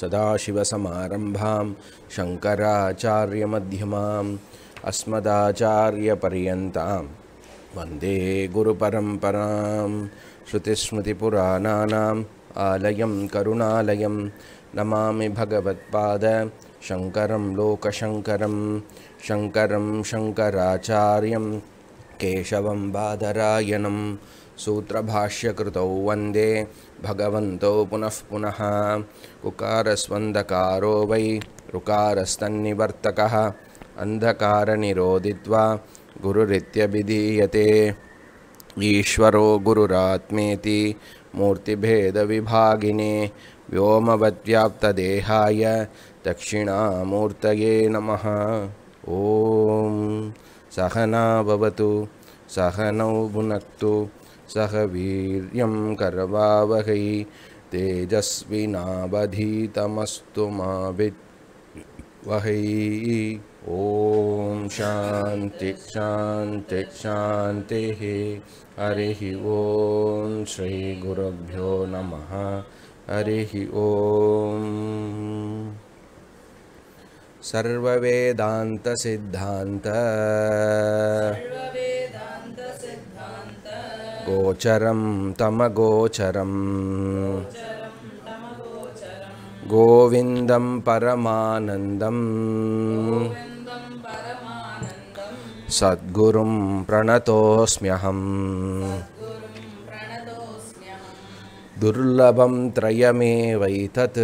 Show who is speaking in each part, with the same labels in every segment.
Speaker 1: सदाशिवसमारम्भां शङ्कराचार्यमध्यमाम् अस्मदाचार्यपर्यन्तां वन्दे गुरुपरम्परां श्रुतिस्मृतिपुराणानाम् आलयं करुणालयं नमामि भगवत्पाद शङ्करं लोकशङ्करं शङ्करं शङ्कराचार्यं केशवं बाधरायणम् सूत्रभाष्यकृतौ वन्दे भगवन्तौ पुनः कुकारस्वन्धकारो वै रुकारस्तन्निवर्तकः अन्धकारनिरोदित्वा गुरुरित्यभिधीयते ईश्वरो गुरुरात्मेति मूर्तिभेदविभागिने व्योमवद्व्याप्तदेहाय दक्षिणामूर्तये नमः ॐ सहना भवतु सहनौ भुनक्तु सह वीर्यं कर्वावहै तेजस्विनावधीतमस्तु मा विद्वहै ॐ शान्ति शान्ति शान्तिः हरिः ॐ श्रीगुरुभ्यो नमः हरिः ॐ गोचरं तमगोचरम् गोविन्दं परमानन्दम् सद्गुरुं प्रणतोऽस्म्यहम् दुर्लभं त्रयमेवैतत्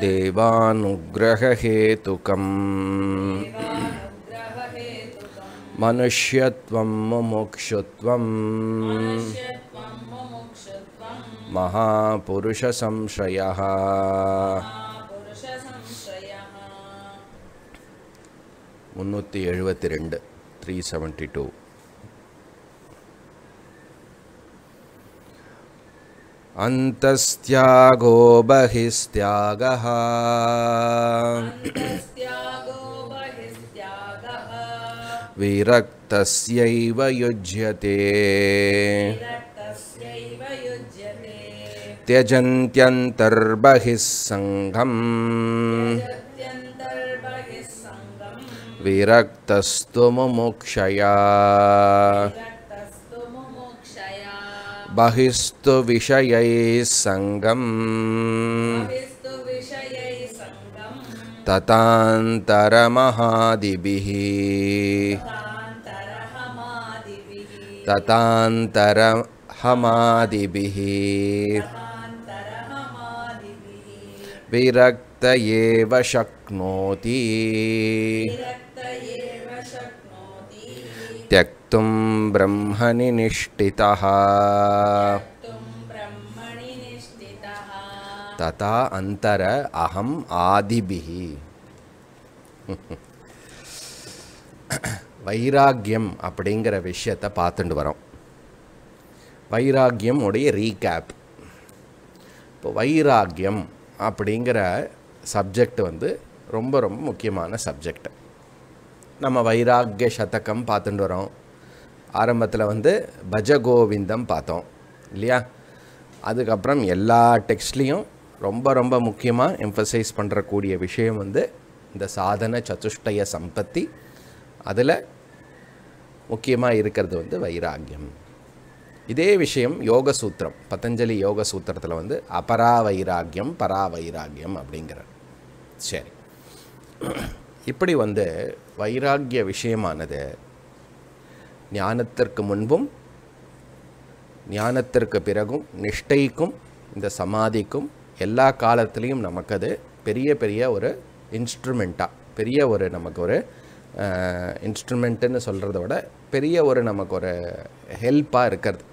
Speaker 1: देवानुग्रहहेतुकम् मनुष्यत्वं मुमुक्षुत्वं महापुरुषसंशयः एन्टि टु अन्तस्त्यागो बहिस्त्यागः विरक्तस्यैव युज्यते त्यजन्त्यन्तर् सङ्घम् विरक्तस्तु मुमुक्षया बहिस्तु विषयैः सङ्गम् ततान्तरहमादिभिः विरक्त एव शक्नोति त्यक् त्यक्तुं ब्रह्मनिनिष्ठितः तथा अन्तर अहम् आदिभिः வைராக்கியம் அப்படிங்கிற விஷயத்தை பார்த்துட்டு வரோம் வைராக்கியம் உடைய ரீகேப் இப்போ வைராக்கியம் அப்படிங்கிற சப்ஜெக்ட் வந்து ரொம்ப ரொம்ப முக்கியமான சப்ஜெக்ட் நம்ம வைராக்கிய சதகம் பார்த்துட்டு வரோம் ஆரம்பத்தில் வந்து பஜகோவிந்தம் பார்த்தோம் இல்லையா அதுக்கப்புறம் எல்லா டெக்ஸ்ட்லேயும் ரொம்ப ரொம்ப முக்கியமாக எம்ஃபசைஸ் பண்ணுறக்கூடிய விஷயம் வந்து இந்த சாதன சதுஷ்டய சம்பத்தி அதில் முக்கியமாக இருக்கிறது வந்து வைராக்கியம் இதே விஷயம் யோக சூத்திரம் பதஞ்சலி யோக சூத்திரத்தில் வந்து அபரா வைராக்கியம் பரா வைராக்கியம் அப்படிங்கிற சரி இப்படி வந்து வைராக்கிய விஷயமானது ஞானத்திற்கு முன்பும் ஞானத்திற்கு பிறகும் நிஷ்டைக்கும் இந்த சமாதிக்கும் எல்லா காலத்துலேயும் நமக்கு அது பெரிய பெரிய ஒரு இன்ஸ்ட்ருமெண்ட்டாக பெரிய ஒரு நமக்கு ஒரு இன்ஸ்ட்ருமெண்ட்டுன்னு சொல்கிறத விட பெரிய ஒரு நமக்கு ஒரு ஹெல்ப்பாக இருக்கிறது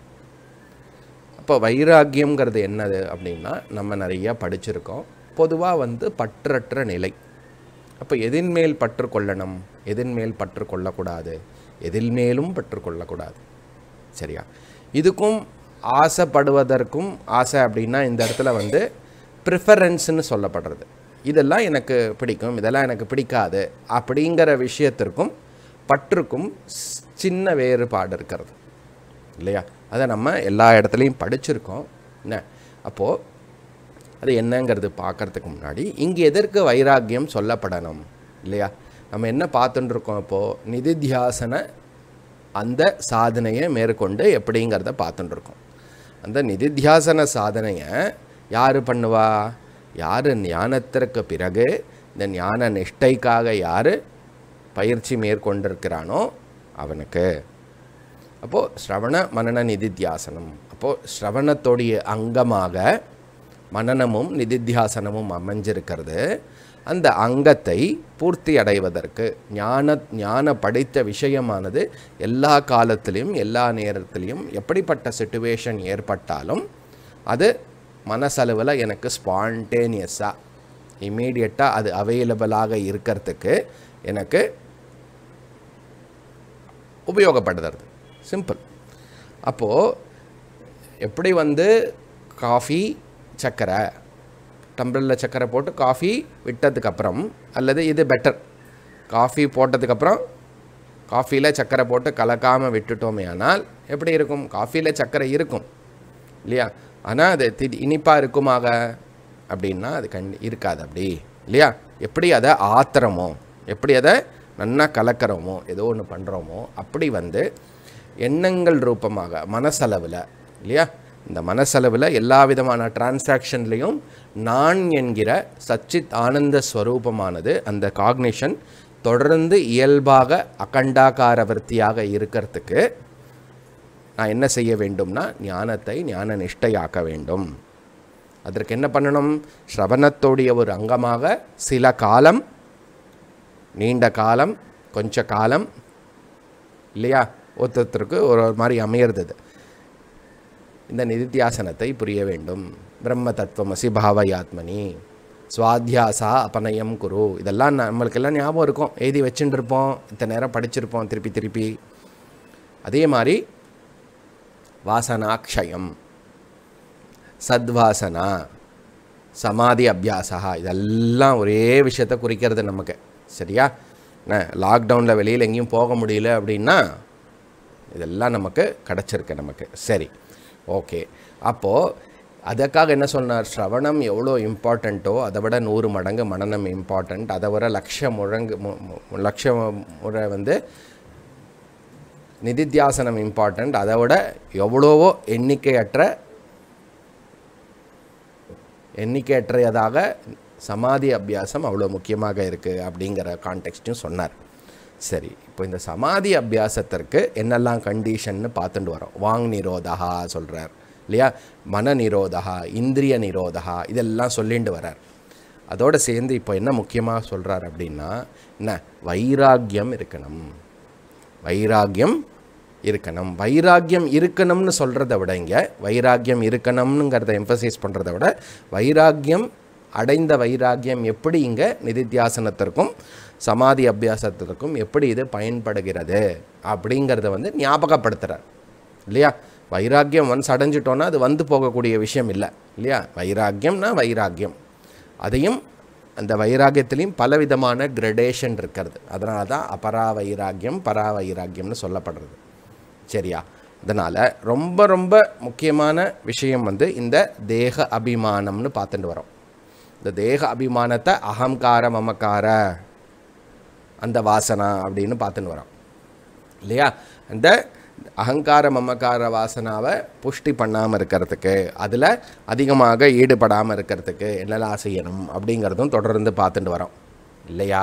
Speaker 1: இப்போ வைராக்கியங்கிறது என்னது அப்படின்னா நம்ம நிறையா படிச்சிருக்கோம் பொதுவாக வந்து பற்றற்ற நிலை அப்போ எதின்மேல் பற்று கொள்ளணும் எதின்மேல் பற்று கொள்ளக்கூடாது எதில் மேலும் பெற்றுக்கொள்ளக்கூடாது சரியா இதுக்கும் ஆசைப்படுவதற்கும் ஆசை அப்படின்னா இந்த இடத்துல வந்து ப்ரிஃபரன்ஸ்னு சொல்லப்படுறது இதெல்லாம் எனக்கு பிடிக்கும் இதெல்லாம் எனக்கு பிடிக்காது அப்படிங்கிற விஷயத்திற்கும் பற்றுக்கும் சின்ன வேறுபாடு இருக்கிறது இல்லையா அதை நம்ம எல்லா இடத்துலையும் படிச்சிருக்கோம் என்ன அப்போது அது என்னங்கிறது பார்க்குறதுக்கு முன்னாடி இங்கே எதற்கு வைராக்கியம் சொல்லப்படணும் இல்லையா நம்ம என்ன பார்த்துட்டுருக்கோம் இப்போது நிதித்தியாசன அந்த சாதனையை மேற்கொண்டு எப்படிங்கிறத பார்த்துட்டுருக்கோம் அந்த நிதித்தியாசன சாதனையை யார் பண்ணுவா யார் ஞானத்திற்கு பிறகு இந்த ஞான நிஷ்டைக்காக யார் பயிற்சி மேற்கொண்டிருக்கிறானோ அவனுக்கு அப்போது ஸ்ரவண மனன நிதித்தியாசனம் அப்போது ஸ்ரவணத்தோடைய அங்கமாக மனநமும் நிதித்தியாசனமும் அமைஞ்சிருக்கிறது அந்த அங்கத்தை பூர்த்தி அடைவதற்கு ஞான ஞான படைத்த விஷயமானது எல்லா காலத்திலையும் எல்லா நேரத்திலையும் எப்படிப்பட்ட சுச்சுவேஷன் ஏற்பட்டாலும் அது மனசளவில் எனக்கு ஸ்பான்டேனியஸாக இமீடியட்டாக அது அவைலபிளாக இருக்கிறதுக்கு எனக்கு உபயோகப்படுத்துறது சிம்பிள் அப்போது எப்படி வந்து காஃபி சக்கரை டம்ளரில் சர்க்கரை போட்டு காஃபி விட்டதுக்கப்புறம் அல்லது இது பெட்டர் காஃபி போட்டதுக்கப்புறம் காஃபியில் சர்க்கரை போட்டு கலக்காமல் விட்டுட்டோமே ஆனால் எப்படி இருக்கும் காஃபியில் சர்க்கரை இருக்கும் இல்லையா ஆனால் அது தி இனிப்பாக இருக்குமாக அப்படின்னா அது கண் இருக்காது அப்படி இல்லையா எப்படி அதை ஆத்திரமோ எப்படி அதை நல்லா கலக்கிறோமோ ஏதோ ஒன்று பண்ணுறோமோ அப்படி வந்து எண்ணங்கள் ரூபமாக மனசளவில் இல்லையா இந்த மனசளவில் எல்லா விதமான டிரான்சாக்ஷன்லேயும் நான் என்கிற சச்சித் ஆனந்த ஸ்வரூபமானது அந்த காக்னிஷன் தொடர்ந்து இயல்பாக அகண்டாகாரவர்த்தியாக இருக்கிறதுக்கு நான் என்ன செய்ய வேண்டும்னா ஞானத்தை ஞான நிஷ்டையாக்க வேண்டும் அதற்கு என்ன பண்ணணும் ஸ்ரவணத்தோடைய ஒரு அங்கமாக சில காலம் நீண்ட காலம் கொஞ்ச காலம் இல்லையா ஒருத்தருக்கு ஒரு மாதிரி அமையிறது இந்த நிதித்தியாசனத்தை புரிய வேண்டும் பிரம்ம தத்துவமசி பாவயாத்மனி சுவாத்தியாசா அபநயம் குரு இதெல்லாம் நம்மளுக்கெல்லாம் ஞாபகம் இருக்கும் எழுதி வச்சுட்டு இருப்போம் இத்தனை நேரம் படிச்சிருப்போம் திருப்பி திருப்பி அதே மாதிரி வாசனாட்சயம் சத்வாசனா சமாதி அபியாசா இதெல்லாம் ஒரே விஷயத்தை குறிக்கிறது நமக்கு சரியா என்ன லாக்டவுனில் வெளியில் எங்கேயும் போக முடியல அப்படின்னா இதெல்லாம் நமக்கு கிடச்சிருக்கு நமக்கு சரி ஓகே அப்போது அதற்காக என்ன சொன்னார் ஸ்ரவணம் எவ்வளோ இம்பார்ட்டண்ட்டோ அதை விட நூறு மடங்கு மனநம் இம்பார்ட்டண்ட் அதை விட லட்ச முழங்கு லட்ச முறை வந்து நிதித்தியாசனம் இம்பார்ட்டண்ட் அதை விட எவ்வளவோ எண்ணிக்கையற்ற எண்ணிக்கையற்றையதாக சமாதி அபியாசம் அவ்வளோ முக்கியமாக இருக்குது அப்படிங்கிற கான்டெக்ட்டையும் சொன்னார் சரி இப்போ இந்த சமாதி அபியாசத்திற்கு என்னெல்லாம் கண்டிஷன்னு பார்த்துட்டு வரோம் வாங் நிரோதகா சொல்கிறார் இல்லையா மன நிரோதகா இந்திரிய நிரோதகா இதெல்லாம் சொல்லிட்டு வரார் அதோடு சேர்ந்து இப்போ என்ன முக்கியமாக சொல்கிறார் அப்படின்னா என்ன வைராக்கியம் இருக்கணும் வைராக்கியம் இருக்கணும் வைராக்கியம் இருக்கணும்னு சொல்கிறத விட இங்கே வைராக்கியம் இருக்கணும்னுங்கிறத எம்பசைஸ் பண்ணுறத விட வைராக்கியம் அடைந்த வைராக்கியம் எப்படி இங்கே நிதித்தியாசனத்திற்கும் சமாதி அபியாசத்துக்கும் எப்படி இது பயன்படுகிறது அப்படிங்கிறத வந்து ஞாபகப்படுத்துகிறார் இல்லையா வைராக்கியம் ஒன்ஸ் அடைஞ்சிட்டோன்னா அது வந்து போகக்கூடிய விஷயம் இல்லை இல்லையா வைராக்கியம்னா வைராக்கியம் அதையும் அந்த வைராகியத்திலையும் பலவிதமான கிரடேஷன் இருக்கிறது அதனால தான் அபரா வைராக்கியம் பரா வைராக்கியம்னு சொல்லப்படுறது சரியா அதனால் ரொம்ப ரொம்ப முக்கியமான விஷயம் வந்து இந்த தேக அபிமானம்னு பார்த்துட்டு வரோம் இந்த தேக அபிமானத்தை அகங்கார மமக்கார அந்த வாசனா அப்படின்னு பார்த்துன்னு வரோம் இல்லையா அந்த அகங்கார மமக்கார வாசனாவை புஷ்டி பண்ணாமல் இருக்கிறதுக்கு அதில் அதிகமாக ஈடுபடாமல் இருக்கிறதுக்கு என்னெல்லாம் செய்யணும் அப்படிங்கிறதும் தொடர்ந்து பார்த்துட்டு வரோம் இல்லையா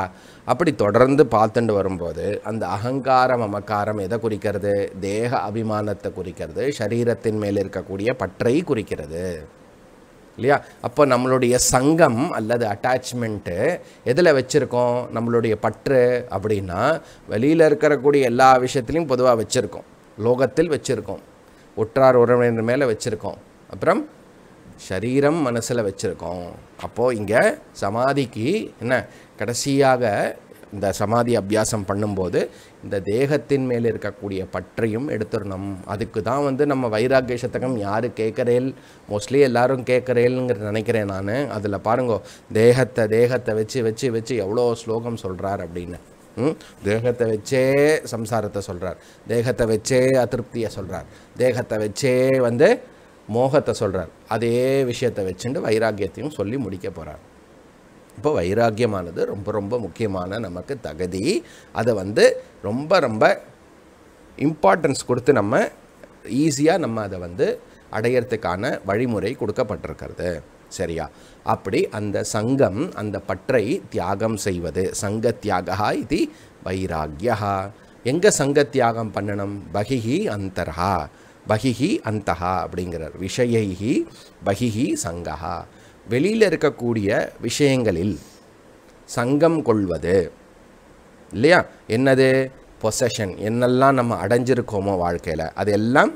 Speaker 1: அப்படி தொடர்ந்து பார்த்துட்டு வரும்போது அந்த அகங்கார மமக்காரம் எதை குறிக்கிறது தேக அபிமானத்தை குறிக்கிறது சரீரத்தின் மேல் இருக்கக்கூடிய பற்றை குறிக்கிறது இல்லையா அப்போ நம்மளுடைய சங்கம் அல்லது அட்டாச்மெண்ட்டு எதில் வச்சுருக்கோம் நம்மளுடைய பற்று அப்படின்னா வெளியில் இருக்கிறக்கூடிய எல்லா விஷயத்துலையும் பொதுவாக வச்சுருக்கோம் லோகத்தில் வச்சுருக்கோம் ஒற்றார் உறவினர் மேலே வச்சுருக்கோம் அப்புறம் சரீரம் மனசில் வச்சுருக்கோம் அப்போது இங்கே சமாதிக்கு என்ன கடைசியாக இந்த சமாதி அபியாசம் பண்ணும்போது இந்த தேகத்தின் மேல் இருக்கக்கூடிய பற்றையும் எடுத்துடணும் அதுக்கு தான் வந்து நம்ம வைராக்கிய சத்தகம் யார் கேட்குறேல் மோஸ்ட்லி எல்லாரும் கேட்குறேலுங்கிற நினைக்கிறேன் நான் அதில் பாருங்கோ தேகத்தை தேகத்தை வச்சு வச்சு வச்சு எவ்வளோ ஸ்லோகம் சொல்கிறார் அப்படின்னு தேகத்தை வச்சே சம்சாரத்தை சொல்கிறார் தேகத்தை வச்சே அதிருப்தியை சொல்கிறார் தேகத்தை வச்சே வந்து மோகத்தை சொல்கிறார் அதே விஷயத்தை வச்சுட்டு வைராக்கியத்தையும் சொல்லி முடிக்க போகிறார் இப்போ வைராக்கியமானது ரொம்ப ரொம்ப முக்கியமான நமக்கு தகுதி அதை வந்து ரொம்ப ரொம்ப இம்பார்ட்டன்ஸ் கொடுத்து நம்ம ஈஸியாக நம்ம அதை வந்து அடையிறதுக்கான வழிமுறை கொடுக்கப்பட்டிருக்கிறது சரியா அப்படி அந்த சங்கம் அந்த பற்றை தியாகம் செய்வது சங்க தியாகா இது வைராகியா எங்கே சங்க தியாகம் பண்ணணும் பகிஹி அந்தரா பகிஹி அந்தகா அப்படிங்கிறார் விஷயைஹி பகிஹி சங்கஹா வெளியில் இருக்கக்கூடிய விஷயங்களில் சங்கம் கொள்வது இல்லையா என்னது பொசஷன் என்னெல்லாம் நம்ம அடைஞ்சிருக்கோமோ வாழ்க்கையில் அது எல்லாம்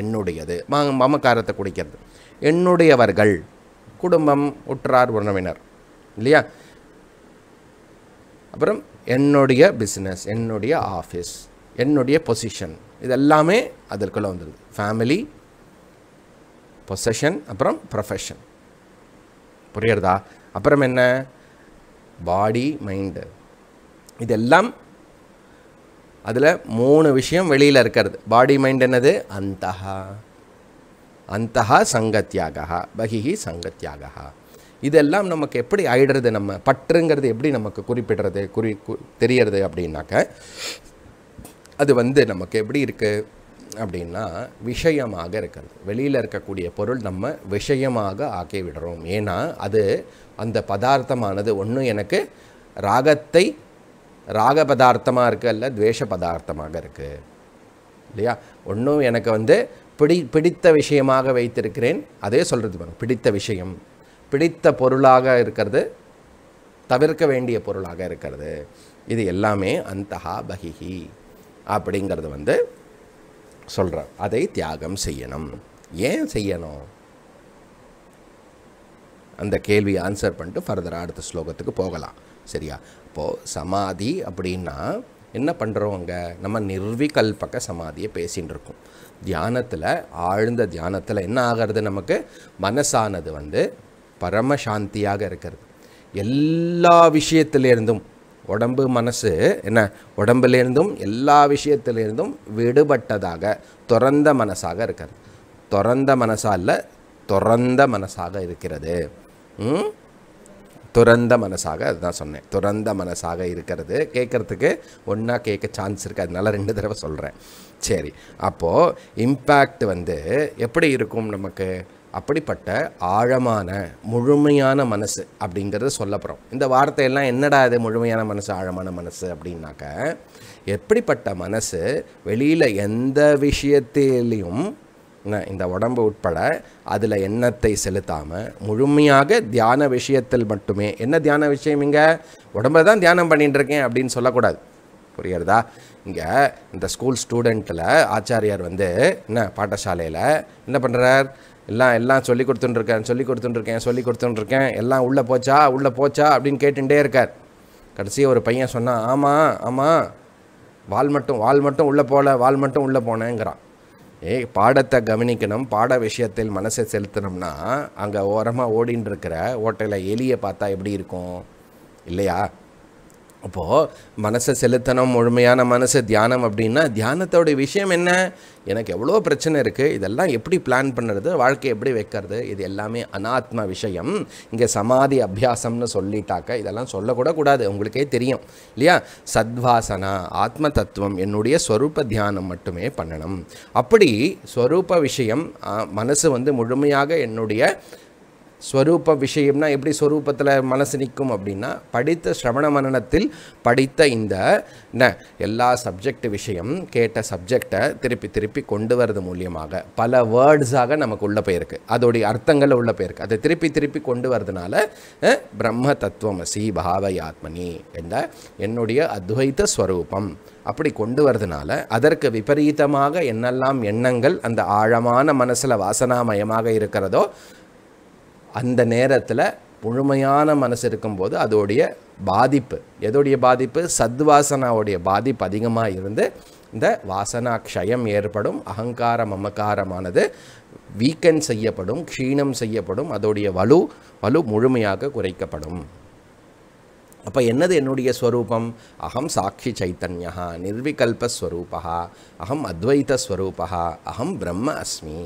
Speaker 1: என்னுடையது மமக்காரத்தை குடிக்கிறது என்னுடையவர்கள் குடும்பம் உற்றார் உறவினர் இல்லையா அப்புறம் என்னுடைய பிஸ்னஸ் என்னுடைய ஆஃபீஸ் என்னுடைய பொசிஷன் இதெல்லாமே அதற்குள்ளே வந்துடுது ஃபேமிலி பொசஷன் அப்புறம் ப்ரொஃபஷன் புரியுறதா அப்புறம் என்ன பாடி மைண்டு இதெல்லாம் அதில் மூணு விஷயம் வெளியில் இருக்கிறது பாடி மைண்ட் என்னது அந்தஹா அந்தஹா சங்கத்யாகா பகிஹி சங்கத்யாகா இதெல்லாம் நமக்கு எப்படி ஆயிடுறது நம்ம பற்றுங்கிறது எப்படி நமக்கு குறிப்பிடுறது குறி தெரியறது அப்படின்னாக்க அது வந்து நமக்கு எப்படி இருக்குது அப்படின்னா விஷயமாக இருக்கிறது வெளியில் இருக்கக்கூடிய பொருள் நம்ம விஷயமாக ஆக்கி விடுறோம் ஏன்னா அது அந்த பதார்த்தமானது ஒன்றும் எனக்கு ராகத்தை ராக பதார்த்தமாக இருக்குது அல்ல துவேஷ பதார்த்தமாக இருக்குது இல்லையா ஒன்றும் எனக்கு வந்து பிடி பிடித்த விஷயமாக வைத்திருக்கிறேன் அதே சொல்கிறது பிடித்த விஷயம் பிடித்த பொருளாக இருக்கிறது தவிர்க்க வேண்டிய பொருளாக இருக்கிறது இது எல்லாமே அந்தஹா பகிஹி அப்படிங்கிறது வந்து சொல்கிறார் அதை தியாகம் செய்யணும் ஏன் செய்யணும் அந்த கேள்வி ஆன்சர் பண்ணிட்டு ஃபர்தராக அடுத்த ஸ்லோகத்துக்கு போகலாம் சரியா இப்போது சமாதி அப்படின்னா என்ன பண்ணுறவங்க நம்ம நிர்விகல்பக சமாதியை பேசின்னு இருக்கோம் தியானத்தில் ஆழ்ந்த தியானத்தில் என்ன ஆகிறது நமக்கு மனசானது வந்து பரம சாந்தியாக இருக்கிறது எல்லா விஷயத்திலேருந்தும் உடம்பு மனசு என்ன உடம்புலேருந்தும் எல்லா விஷயத்திலேருந்தும் விடுபட்டதாக துறந்த மனசாக இருக்கிறது துறந்த மனசால் இல்லை துறந்த மனசாக இருக்கிறது துறந்த மனசாக அதுதான் சொன்னேன் துறந்த மனசாக இருக்கிறது கேட்குறதுக்கு ஒன்றா கேட்க சான்ஸ் இருக்குது அதனால ரெண்டு தடவை சொல்கிறேன் சரி அப்போது இம்பேக்ட் வந்து எப்படி இருக்கும் நமக்கு அப்படிப்பட்ட ஆழமான முழுமையான மனசு அப்படிங்கிறத சொல்ல இந்த வார்த்தையெல்லாம் என்னடா இது முழுமையான மனசு ஆழமான மனசு அப்படின்னாக்க எப்படிப்பட்ட மனசு வெளியில் எந்த விஷயத்திலையும் இந்த உடம்பு உட்பட அதில் எண்ணத்தை செலுத்தாமல் முழுமையாக தியான விஷயத்தில் மட்டுமே என்ன தியான விஷயம் இங்கே உடம்பை தான் தியானம் பண்ணிட்டு இருக்கேன் அப்படின்னு சொல்லக்கூடாது புரியறதா இங்கே இந்த ஸ்கூல் ஸ்டூடெண்ட்டில் ஆச்சாரியார் வந்து என்ன பாட்டசாலையில் என்ன பண்ணுறார் எல்லாம் எல்லாம் சொல்லி கொடுத்துட்டுருக்கேன் சொல்லி கொடுத்துட்டுருக்கேன் சொல்லி கொடுத்துட்டுருக்கேன் எல்லாம் உள்ளே போச்சா உள்ளே போச்சா அப்படின்னு கேட்டுகிட்டே இருக்கார் கடைசியாக ஒரு பையன் சொன்னான் ஆமாம் ஆமாம் வால் மட்டும் வால் மட்டும் உள்ளே போகல வால் மட்டும் உள்ளே போனேங்கிறான் ஏ பாடத்தை கவனிக்கணும் பாட விஷயத்தில் மனசை செலுத்தினோம்னா அங்கே ஓரமாக ஓடின்னு இருக்கிற ஓட்டையில் எலியை பார்த்தா எப்படி இருக்கும் இல்லையா அப்போது மனசை செலுத்தணும் முழுமையான மனசு தியானம் அப்படின்னா தியானத்தோடைய விஷயம் என்ன எனக்கு எவ்வளோ பிரச்சனை இருக்குது இதெல்லாம் எப்படி பிளான் பண்ணுறது வாழ்க்கை எப்படி வைக்கிறது இது எல்லாமே அனாத்ம விஷயம் இங்கே சமாதி அபியாசம்னு சொல்லிட்டாக்க இதெல்லாம் சொல்லக்கூட கூடாது உங்களுக்கே தெரியும் இல்லையா சத்வாசனா ஆத்ம தத்துவம் என்னுடைய ஸ்வரூப தியானம் மட்டுமே பண்ணணும் அப்படி ஸ்வரூப விஷயம் மனசு வந்து முழுமையாக என்னுடைய ஸ்வரூப விஷயம்னா எப்படி ஸ்வரூபத்தில் மனசு நிற்கும் அப்படின்னா படித்த ஸ்ரவண மனநத்தில் படித்த இந்த எல்லா சப்ஜெக்ட் விஷயம் கேட்ட சப்ஜெக்டை திருப்பி திருப்பி கொண்டு வர்றது மூலியமாக பல வேர்ட்ஸாக நமக்கு உள்ளே போயிருக்கு அதோடைய அர்த்தங்களில் உள்ளே போயிருக்கு அதை திருப்பி திருப்பி கொண்டு வரதுனால பிரம்ம தத்துவமசி பாவயாத்மனி என்ற என்னுடைய அத்வைத்த ஸ்வரூபம் அப்படி கொண்டு வரதுனால அதற்கு விபரீதமாக என்னெல்லாம் எண்ணங்கள் அந்த ஆழமான மனசில் வாசனாமயமாக இருக்கிறதோ அந்த நேரத்தில் முழுமையான மனசு இருக்கும்போது அதோடைய பாதிப்பு எதோடைய பாதிப்பு சத்வாசனாவுடைய பாதிப்பு அதிகமாக இருந்து இந்த வாசனா க்ஷயம் ஏற்படும் அகங்கார மமக்காரமானது வீக்கன் செய்யப்படும் க்ஷீணம் செய்யப்படும் அதோடைய வலு வலு முழுமையாக குறைக்கப்படும் அப்போ என்னது என்னுடைய ஸ்வரூபம் அகம் சாட்சி சைத்தன்யா நிர்விகல்பஸ்வரூபா அகம் அத்வைத்தஸ்வரூபா அகம் பிரம்ம அஸ்மி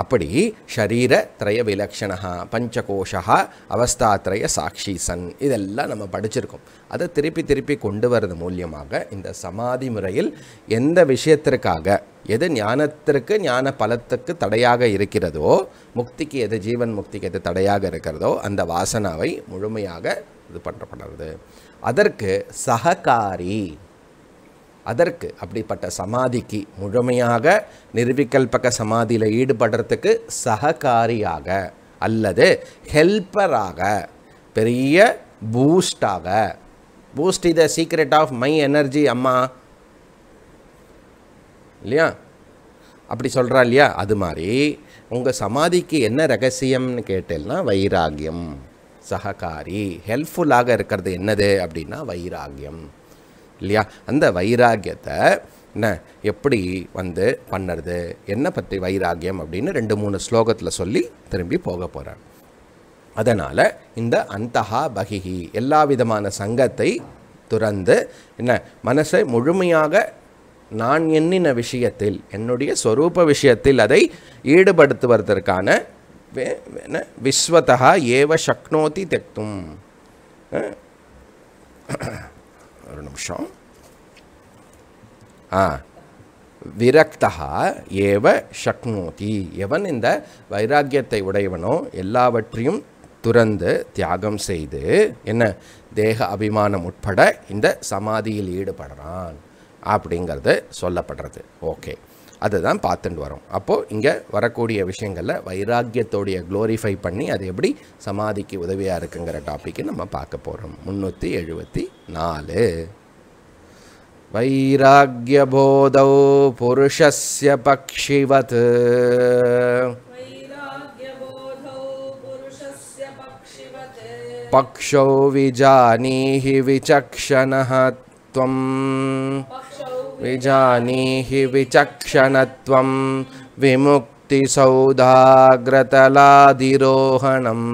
Speaker 1: அப்படி ஷரீர திரய விலக்ஷணா பஞ்சகோஷா அவஸ்தாத்ரய சாட்சி சன் இதெல்லாம் நம்ம படிச்சிருக்கோம் அதை திருப்பி திருப்பி கொண்டு வர்றது மூலியமாக இந்த சமாதி முறையில் எந்த விஷயத்திற்காக எது ஞானத்திற்கு ஞான பலத்துக்கு தடையாக இருக்கிறதோ முக்திக்கு எது ஜீவன் முக்திக்கு எது தடையாக இருக்கிறதோ அந்த வாசனாவை முழுமையாக இது பண்ணப்படுறது அதற்கு சககாரி அதற்கு அப்படிப்பட்ட சமாதிக்கு முழுமையாக நிர்விகல்பக சமாதியில் ஈடுபடுறதுக்கு சககாரியாக அல்லது ஹெல்ப்பராக பெரிய பூஸ்டாக boost is the secret of my energy அம்மா இல்லையா அப்படி சொல்கிறா இல்லையா அது மாதிரி உங்கள் சமாதிக்கு என்ன ரகசியம்னு கேட்டேன்னா வைராகியம் சககாரி ஹெல்ப்ஃபுல்லாக இருக்கிறது என்னது அப்படின்னா வைராகியம் இல்லையா அந்த வைராக்கியத்தை என்ன எப்படி வந்து பண்ணுறது என்ன பற்றி வைராகியம் அப்படின்னு ரெண்டு மூணு ஸ்லோகத்தில் சொல்லி திரும்பி போக போகிறேன் அதனால் இந்த அந்தஹா பகிஹி எல்லா விதமான சங்கத்தை துறந்து என்ன மனசை முழுமையாக நான் எண்ணின விஷயத்தில் என்னுடைய ஸ்வரூப விஷயத்தில் அதை ஈடுபடுத்துவதற்கான விஸ்வத்தா ஏவ சக்னோதி தெக்தும் ஒரு நிமிஷம் ஆ விரக்தா ஏவ சக்னோதி எவன் இந்த வைராக்கியத்தை உடையவனோ எல்லாவற்றையும் துறந்து தியாகம் செய்து என்ன தேக அபிமானம் உட்பட இந்த சமாதியில் ஈடுபடுறான் அப்படிங்கிறது சொல்லப்படுறது ஓகே அதை தான் பார்த்துட்டு வரோம் அப்போது இங்கே வரக்கூடிய விஷயங்களில் வைராக்கியத்தோடைய க்ளோரிஃபை பண்ணி அது எப்படி சமாதிக்கு உதவியாக இருக்குங்கிற டாப்பிக்கு நம்ம பார்க்க போகிறோம் முந்நூற்றி எழுபத்தி நாலு वैराग्यबोधौ पुरुषस्य पक्षिवत् பக்ஷோ विजानीहि विचक्षणः त्वम् विजानीहि विचक्षणत्वं विमुक्तिसौदाग्रतलाधिरोहणम्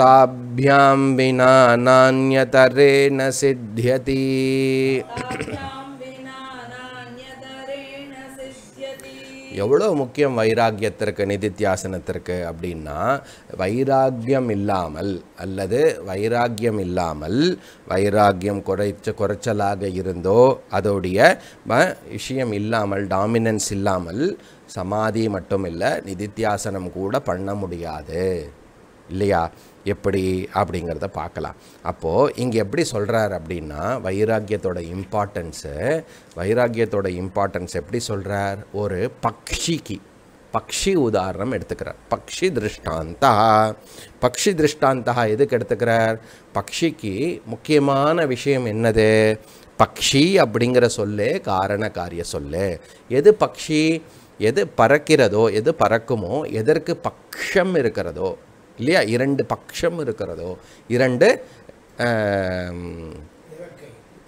Speaker 1: ताभ्यां विना नान्यतरेण सिद्ध्यति எவ்வளோ முக்கியம் வைராக்கியத்திற்கு நிதித்தியாசனத்திற்கு அப்படின்னா வைராக்கியம் இல்லாமல் அல்லது வைராக்கியம் இல்லாமல் வைராக்கியம் குறைச்ச குறைச்சலாக இருந்தோ அதோடைய விஷயம் இல்லாமல் டாமினன்ஸ் இல்லாமல் சமாதி மட்டும் இல்லை நிதித்தியாசனம் கூட பண்ண முடியாது இல்லையா எப்படி அப்படிங்கிறத பார்க்கலாம் அப்போது இங்கே எப்படி சொல்கிறார் அப்படின்னா வைராக்கியத்தோட இம்பார்ட்டன்ஸு வைராக்கியத்தோட இம்பார்ட்டன்ஸ் எப்படி சொல்கிறார் ஒரு பக்ஷிக்கு பக்ஷி உதாரணம் எடுத்துக்கிறார் பக்ஷி திருஷ்டாந்தா பக்ஷி திருஷ்டாந்தா எதுக்கு எடுத்துக்கிறார் பக்ஷிக்கு முக்கியமான விஷயம் என்னது பக்ஷி அப்படிங்கிற சொல்லு காரண காரிய சொல்லு எது பக்ஷி எது பறக்கிறதோ எது பறக்குமோ எதற்கு பக்ஷம் இருக்கிறதோ இல்லையா இரண்டு பட்சம் இருக்கிறதோ இரண்டு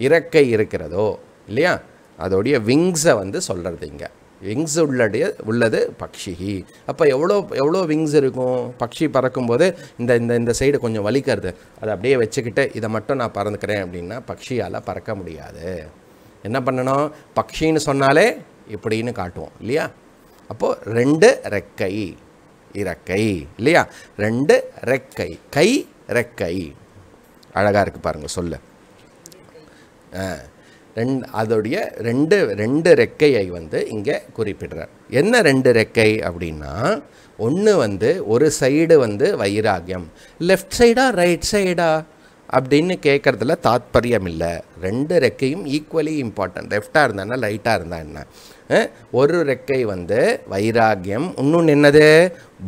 Speaker 1: இறக்கை இருக்கிறதோ இல்லையா அதோடைய விங்ஸை வந்து சொல்கிறது இங்கே விங்ஸ் உள்ளடைய உள்ளது பக்ஷிகி அப்போ எவ்வளோ எவ்வளோ விங்ஸ் இருக்கும் பக்ஷி பறக்கும்போது இந்த இந்த இந்த சைடு கொஞ்சம் வலிக்கிறது அதை அப்படியே வச்சுக்கிட்டு இதை மட்டும் நான் பறந்துக்கிறேன் அப்படின்னா பக்ஷியால் பறக்க முடியாது என்ன பண்ணணும் பக்ஷின்னு சொன்னாலே இப்படின்னு காட்டுவோம் இல்லையா அப்போது ரெண்டு ரெக்கை இறக்கை இல்லையா ரெண்டு ரெக்கை கை ரெக்கை அழகாக இருக்குது பாருங்கள் சொல்ல ரெண்டு அதோடைய ரெண்டு ரெண்டு ரெக்கையை வந்து இங்கே குறிப்பிடுறார் என்ன ரெண்டு ரெக்கை அப்படின்னா ஒன்று வந்து ஒரு சைடு வந்து வைராகியம் லெஃப்ட் சைடா ரைட் சைடா அப்படின்னு கேட்குறதுல தாத்பரியம் இல்லை ரெண்டு ரெக்கையும் ஈக்குவலி இம்பார்ட்டன்ட் லெஃப்டாக இருந்தான்னா லைட்டாக இருந்தால் என்ன ஒரு ரெக்கை வந்து வைராக்கியம் இன்னொன்று என்னது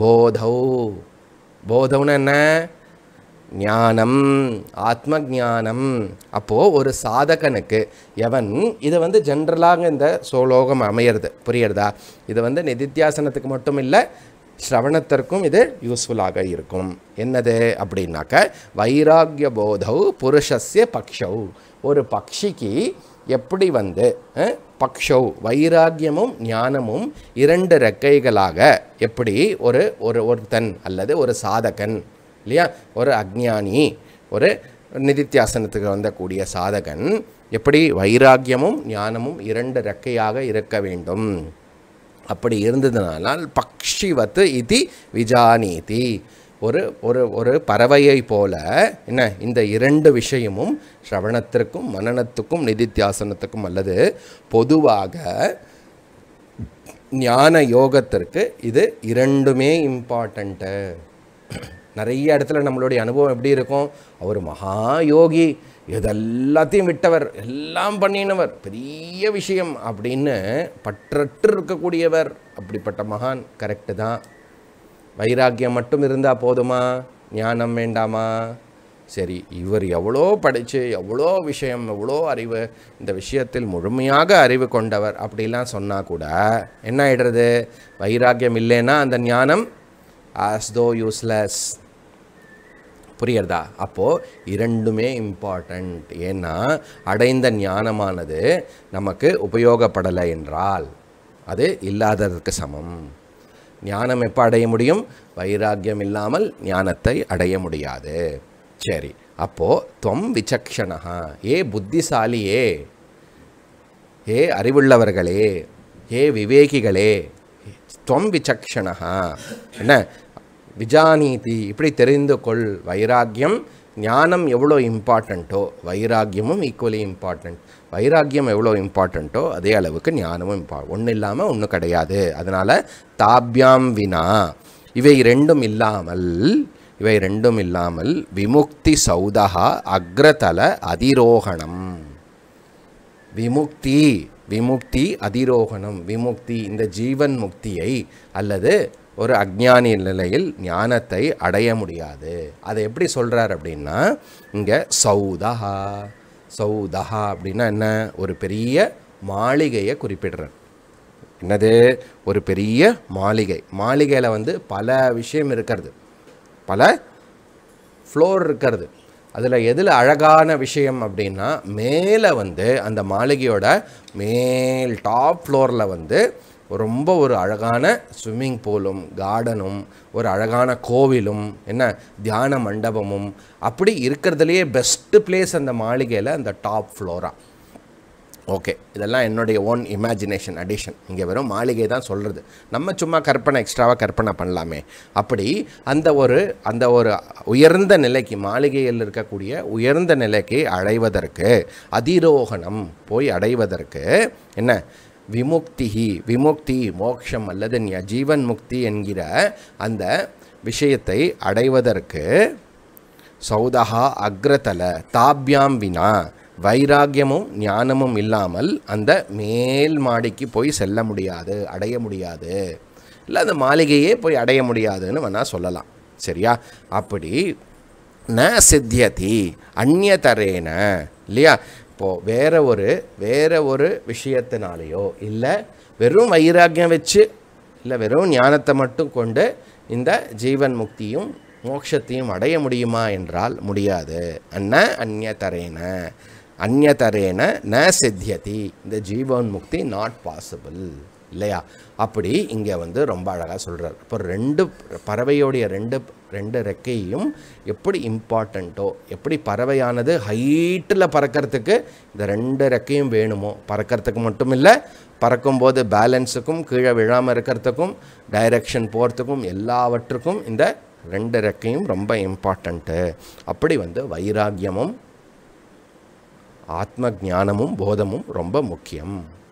Speaker 1: போதௌ போதவுன்னு என்ன ஞானம் ஆத்ம ஜானம் அப்போது ஒரு சாதகனுக்கு எவன் இதை வந்து ஜென்ரலாக இந்த சோலோகம் அமையிறது புரியறதா இது வந்து நிதித்தியாசனத்துக்கு மட்டும் இல்லை ஸ்ரவணத்திற்கும் இது யூஸ்ஃபுல்லாக இருக்கும் என்னது அப்படின்னாக்க வைராகிய போதவ் புருஷஸ்ய பக்ஷவ் ஒரு பக்ஷிக்கு எப்படி வந்து பக்ஷௌ வைராக்கியமும் ஞானமும் இரண்டு ரெக்கைகளாக எப்படி ஒரு ஒரு ஒருத்தன் அல்லது ஒரு சாதகன் இல்லையா ஒரு அக்ஞானி ஒரு நிதித்தியாசனத்துக்கு வந்தக்கூடிய சாதகன் எப்படி வைராக்கியமும் ஞானமும் இரண்டு ரெக்கையாக இருக்க வேண்டும் அப்படி இருந்ததுனால பக்ஷிவத்து இது விஜானீதி ஒரு ஒரு ஒரு பறவையை போல என்ன இந்த இரண்டு விஷயமும் ஸ்ரவணத்திற்கும் மனநத்துக்கும் நிதித்தியாசனத்துக்கும் அல்லது பொதுவாக ஞான யோகத்திற்கு இது இரண்டுமே இம்பார்ட்டண்ட்டு நிறைய இடத்துல நம்மளுடைய அனுபவம் எப்படி இருக்கும் அவர் மகா யோகி எதெல்லாத்தையும் விட்டவர் எல்லாம் பண்ணினவர் பெரிய விஷயம் அப்படின்னு பற்றற்று இருக்கக்கூடியவர் அப்படிப்பட்ட மகான் கரெக்டு தான் வைராக்கியம் மட்டும் இருந்தால் போதுமா ஞானம் வேண்டாமா சரி இவர் எவ்வளோ படித்து எவ்வளோ விஷயம் எவ்வளோ அறிவு இந்த விஷயத்தில் முழுமையாக அறிவு கொண்டவர் அப்படிலாம் சொன்னால் கூட என்ன ஆகிடுறது வைராக்கியம் இல்லைன்னா அந்த ஞானம் ஆஸ் தோ யூஸ்லெஸ் புரியறதா அப்போது இரண்டுமே இம்பார்ட்டண்ட் ஏன்னா அடைந்த ஞானமானது நமக்கு உபயோகப்படலை என்றால் அது இல்லாததற்கு சமம் ஞானம் எப்போ அடைய முடியும் வைராக்கியம் இல்லாமல் ஞானத்தை அடைய முடியாது சரி அப்போது துவம் விசக்ஷணா ஏ புத்திசாலியே ஏ அறிவுள்ளவர்களே ஏ விவேகிகளே தொம் விசக்ஷணா என்ன விஜாநீதி இப்படி தெரிந்து கொள் வைராக்கியம் ஞானம் எவ்வளோ இம்பார்ட்டண்ட்டோ வைராக்கியமும் ஈக்குவலி இம்பார்ட்டண்ட் வைராக்கியம் எவ்வளோ இம்பார்ட்டண்ட்டோ அதே அளவுக்கு ஞானமும் இம்பா ஒன்றும் இல்லாமல் ஒன்றும் கிடையாது அதனால் தாபியாம் வினா இவை ரெண்டும் இல்லாமல் இவை ரெண்டும் இல்லாமல் விமுக்தி சௌதகா அக்ரதல அதிரோகணம் விமுக்தி விமுக்தி அதிரோகணம் விமுக்தி இந்த ஜீவன் முக்தியை அல்லது ஒரு அக்ஞானி நிலையில் ஞானத்தை அடைய முடியாது அதை எப்படி சொல்கிறார் அப்படின்னா இங்கே சௌதஹா தஹா அப்படின்னா என்ன ஒரு பெரிய மாளிகையை குறிப்பிடுறேன் என்னது ஒரு பெரிய மாளிகை மாளிகையில் வந்து பல விஷயம் இருக்கிறது பல ஃப்ளோர் இருக்கிறது அதில் எதில் அழகான விஷயம் அப்படின்னா மேலே வந்து அந்த மாளிகையோட மேல் டாப் ஃப்ளோரில் வந்து ரொம்ப ஒரு அழகான ஸ்விம்மிங் பூலும் கார்டனும் ஒரு அழகான கோவிலும் என்ன தியான மண்டபமும் அப்படி இருக்கிறதுலையே பெஸ்ட்டு பிளேஸ் அந்த மாளிகையில் அந்த டாப் ஃப்ளோரா ஓகே இதெல்லாம் என்னுடைய ஓன் இமேஜினேஷன் அடிஷன் இங்கே வெறும் மாளிகை தான் சொல்கிறது நம்ம சும்மா கற்பனை எக்ஸ்ட்ராவாக கற்பனை பண்ணலாமே அப்படி அந்த ஒரு அந்த ஒரு உயர்ந்த நிலைக்கு மாளிகையில் இருக்கக்கூடிய உயர்ந்த நிலைக்கு அடைவதற்கு அதிரோகணம் போய் அடைவதற்கு என்ன விமுக்திஹி விமுக்தி மோக்ஷம் அல்லது ஜீவன் முக்தி என்கிற அந்த விஷயத்தை அடைவதற்கு சௌதகா அக்ரதல தாபியாம் வினா வைராகியமும் ஞானமும் இல்லாமல் அந்த மேல் மாடிக்கு போய் செல்ல முடியாது அடைய முடியாது இல்லை அந்த மாளிகையே போய் அடைய முடியாதுன்னு வேணால் சொல்லலாம் சரியா அப்படி ந சித்தியதி அந்நியதரேன இல்லையா இப்போது வேற ஒரு வேற ஒரு விஷயத்தினாலேயோ இல்லை வெறும் வைராக்கியம் வச்சு இல்லை வெறும் ஞானத்தை மட்டும் கொண்டு இந்த ஜீவன் முக்தியும் மோட்சத்தையும் அடைய முடியுமா என்றால் முடியாது அண்ண அந்நதரேன அந்நதரேன ந சித்தியதி இந்த ஜீவன் முக்தி நாட் பாசிபிள் இல்லையா அப்படி இங்கே வந்து ரொம்ப அழகாக சொல்கிறார் இப்போ ரெண்டு பறவையோடைய ரெண்டு ரெண்டு ரெக்கையும் எப்படி இம்பார்ட்டண்ட்டோ எப்படி பறவையானது ஹைட்டில் பறக்கிறதுக்கு இந்த ரெண்டு ரெக்கையும் வேணுமோ பறக்கிறதுக்கு மட்டும் இல்லை பறக்கும்போது பேலன்ஸுக்கும் கீழே விழாமல் இருக்கிறதுக்கும் டைரக்ஷன் போகிறதுக்கும் எல்லாவற்றுக்கும் இந்த ரெண்டு ரெக்கையும் ரொம்ப இம்பார்ட்டண்ட்டு அப்படி வந்து வைராக்கியமும் ஆத்ம ஜானமும் போதமும் ரொம்ப முக்கியம்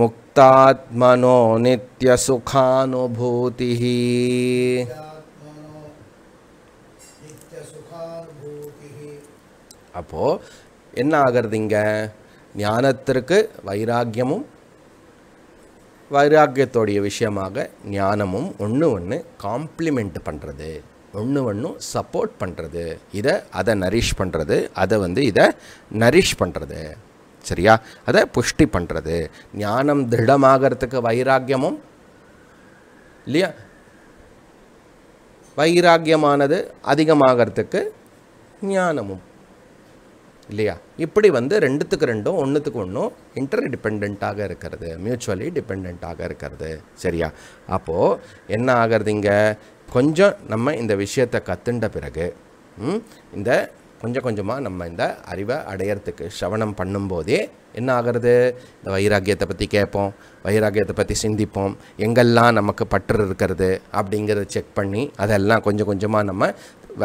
Speaker 1: मुक्तात्मनो சுகானுபூதி அப்போ என்ன ஆகிறது இங்கே ஞானத்திற்கு வைராக்கியமும் வைராக்கியத்தோடைய விஷயமாக ஞானமும் ஒன்று ஒன்று காம்ப்ளிமெண்ட் பண்ணுறது ஒன்று ஒன்றும் சப்போர்ட் பண்ணுறது இதை அதை நரிஷ் பண்ணுறது அதை வந்து இதை நரிஷ் பண்ணுறது சரியா அதை புஷ்டி பண்ணுறது ஞானம் திருடமாகறதுக்கு வைராக்கியமும் இல்லையா வைராக்கியமானது அதிகமாகறதுக்கு ஞானமும் இல்லையா இப்படி வந்து ரெண்டுத்துக்கு ரெண்டும் ஒன்றுத்துக்கு ஒன்றும் இன்டர் டிபெண்ட்டாக இருக்கிறது மியூச்சுவலி டிபெண்ட்டாக இருக்கிறது சரியா அப்போது என்ன ஆகிறதுங்க கொஞ்சம் நம்ம இந்த விஷயத்தை கற்றுண்ட பிறகு இந்த கொஞ்சம் கொஞ்சமாக நம்ம இந்த அறிவை அடையிறதுக்கு சிரவணம் பண்ணும்போதே என்ன ஆகிறது இந்த வைராக்கியத்தை பற்றி கேட்போம் வைராக்கியத்தை பற்றி சிந்திப்போம் எங்கெல்லாம் நமக்கு பற்று இருக்கிறது அப்படிங்கிறத செக் பண்ணி அதெல்லாம் கொஞ்சம் கொஞ்சமாக நம்ம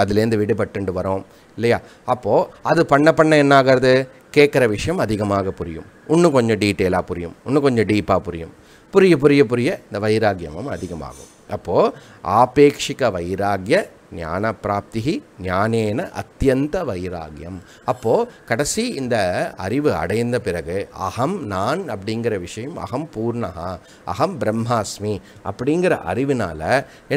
Speaker 1: அதுலேருந்து விடுபட்டு வரோம் இல்லையா அப்போது அது பண்ண பண்ண என்ன ஆகிறது கேட்குற விஷயம் அதிகமாக புரியும் இன்னும் கொஞ்சம் டீட்டெயிலாக புரியும் இன்னும் கொஞ்சம் டீப்பாக புரியும் புரிய புரிய புரிய இந்த வைராக்கியமும் அதிகமாகும் அப்போது ஆபேட்சிக வைராக்கிய ஞான பிராப்தி ஞானேன அத்தியந்த வைராகியம் அப்போது கடைசி இந்த அறிவு அடைந்த பிறகு அகம் நான் அப்படிங்கிற விஷயம் அகம் பூர்ணகா அகம் பிரம்மாஸ்மி அப்படிங்கிற அறிவினால்